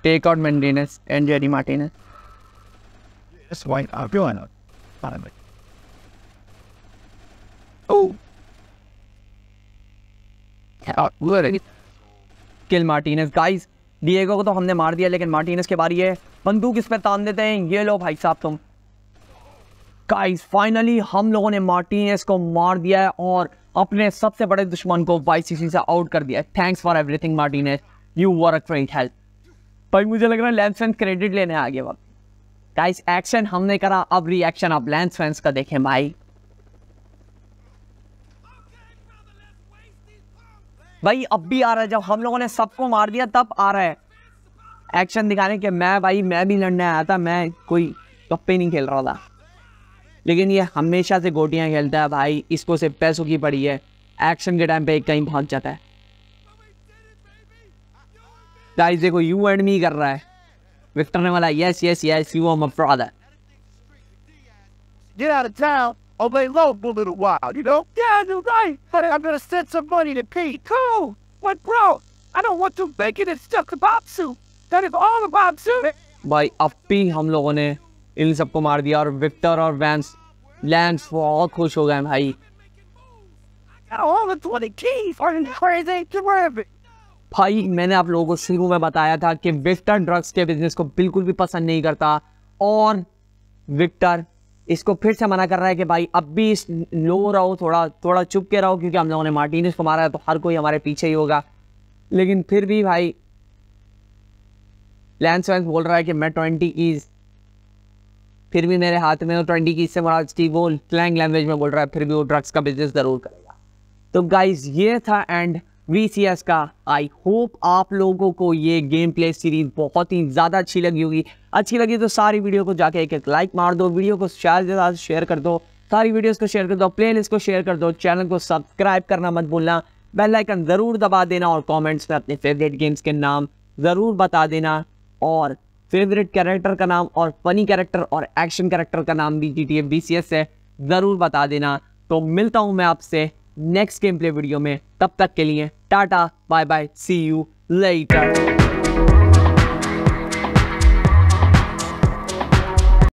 take out maintenance and Jerry Martinez this white not? Why not? Finally. Oh! Kill Martinez, guys. Diego को तो हमने मार दिया लेकिन मार्टिनेस के बारी है बंदूक इस पर तान देते हैं ये लो भाई साहब तुम गाइस फाइनली हम लोगों ने मार्टिनेस को मार दिया है और अपने सबसे बड़े दुश्मन को वाईसीसी से आउट कर दिया है thanks for everything Martinez you work for it help भाई मुझे लग रहा है लैम्सन क्रेडिट लेने आगे गया वक्त गाइस एक्शन हमने करा अब रिएक्शन आप लैंस फैंस का देखें भाई भाई अब भी आ रहा है जब हम लोगों ने सबको मार दिया तब आ रहा है एक्शन दिखाने के मैं भाई मैं भी लड़ने आया था मैं कोई गप्पे नहीं खेल रहा था लेकिन ये हमेशा से गोटियां खेलता है भाई इसको सिर्फ पैसों की पड़ी है एक्शन के टाइम पे कहीं भाग जाता है गाइस देखो यू एंड मी कर रहा है Victorino was like, yes, yes, yes, you are my brother. Get out of town, lay low for a little while, you know? Yeah, you're right, but I'm gonna send some money to Pete. Cool, but bro, I don't want to bacon and stuff kebab soup. That is all about soup. भाई अब भी हम लोगों ने इन सबको मार दिया और विक्टर और वैंस लैंस बहुत खुश हो गए All the 20 keys are crazy to rabbit. भाई मैंने आप लोगों को शुरू में बताया था कि विक्टर ड्रग्स के बिजनेस को बिल्कुल भी पसंद नहीं करता और विक्टर इसको फिर से मना कर रहा है कि भाई अब भी इस लो रहो थोड़ा थोड़ा चुप के रहो क्योंकि हम लोगों ने मार्टिन को मारा है तो हर कोई हमारे पीछे ही होगा लेकिन फिर भी भाई लैंस वैंस बोल रहा है कि मैं ट्वेंटी कीज फिर भी मेरे हाथ में ट्वेंटी कीज से मरा स्टीव वो स्लैंग लैंग्वेज में बोल रहा है फिर भी वो ड्रग्स का बिजनेस ज़रूर करेगा तो गाइज ये था एंड वीसीएस का आई होप आप लोगों को ये गेम प्ले सीरीज बहुत ही ज़्यादा अच्छी लगी होगी अच्छी लगी तो सारी वीडियो को जाके एक एक लाइक मार दो वीडियो को शायद ज़्यादा शेयर कर दो सारी वीडियोस को शेयर कर दो प्ले को शेयर कर दो चैनल को सब्सक्राइब करना मत भूलना बेल आइकन ज़रूर दबा देना और कॉमेंट्स में अपने फेवरेट गेम्स के नाम ज़रूर बता देना और फेवरेट कैरेक्टर का नाम और फनी कैरेक्टर और एक्शन कैरेक्टर का नाम भी G T B C S है ज़रूर बता देना तो मिलता हूँ मैं आपसे नेक्स्ट गेम प्ले वीडियो में तब तक के लिए Tata, bye bye, see you later.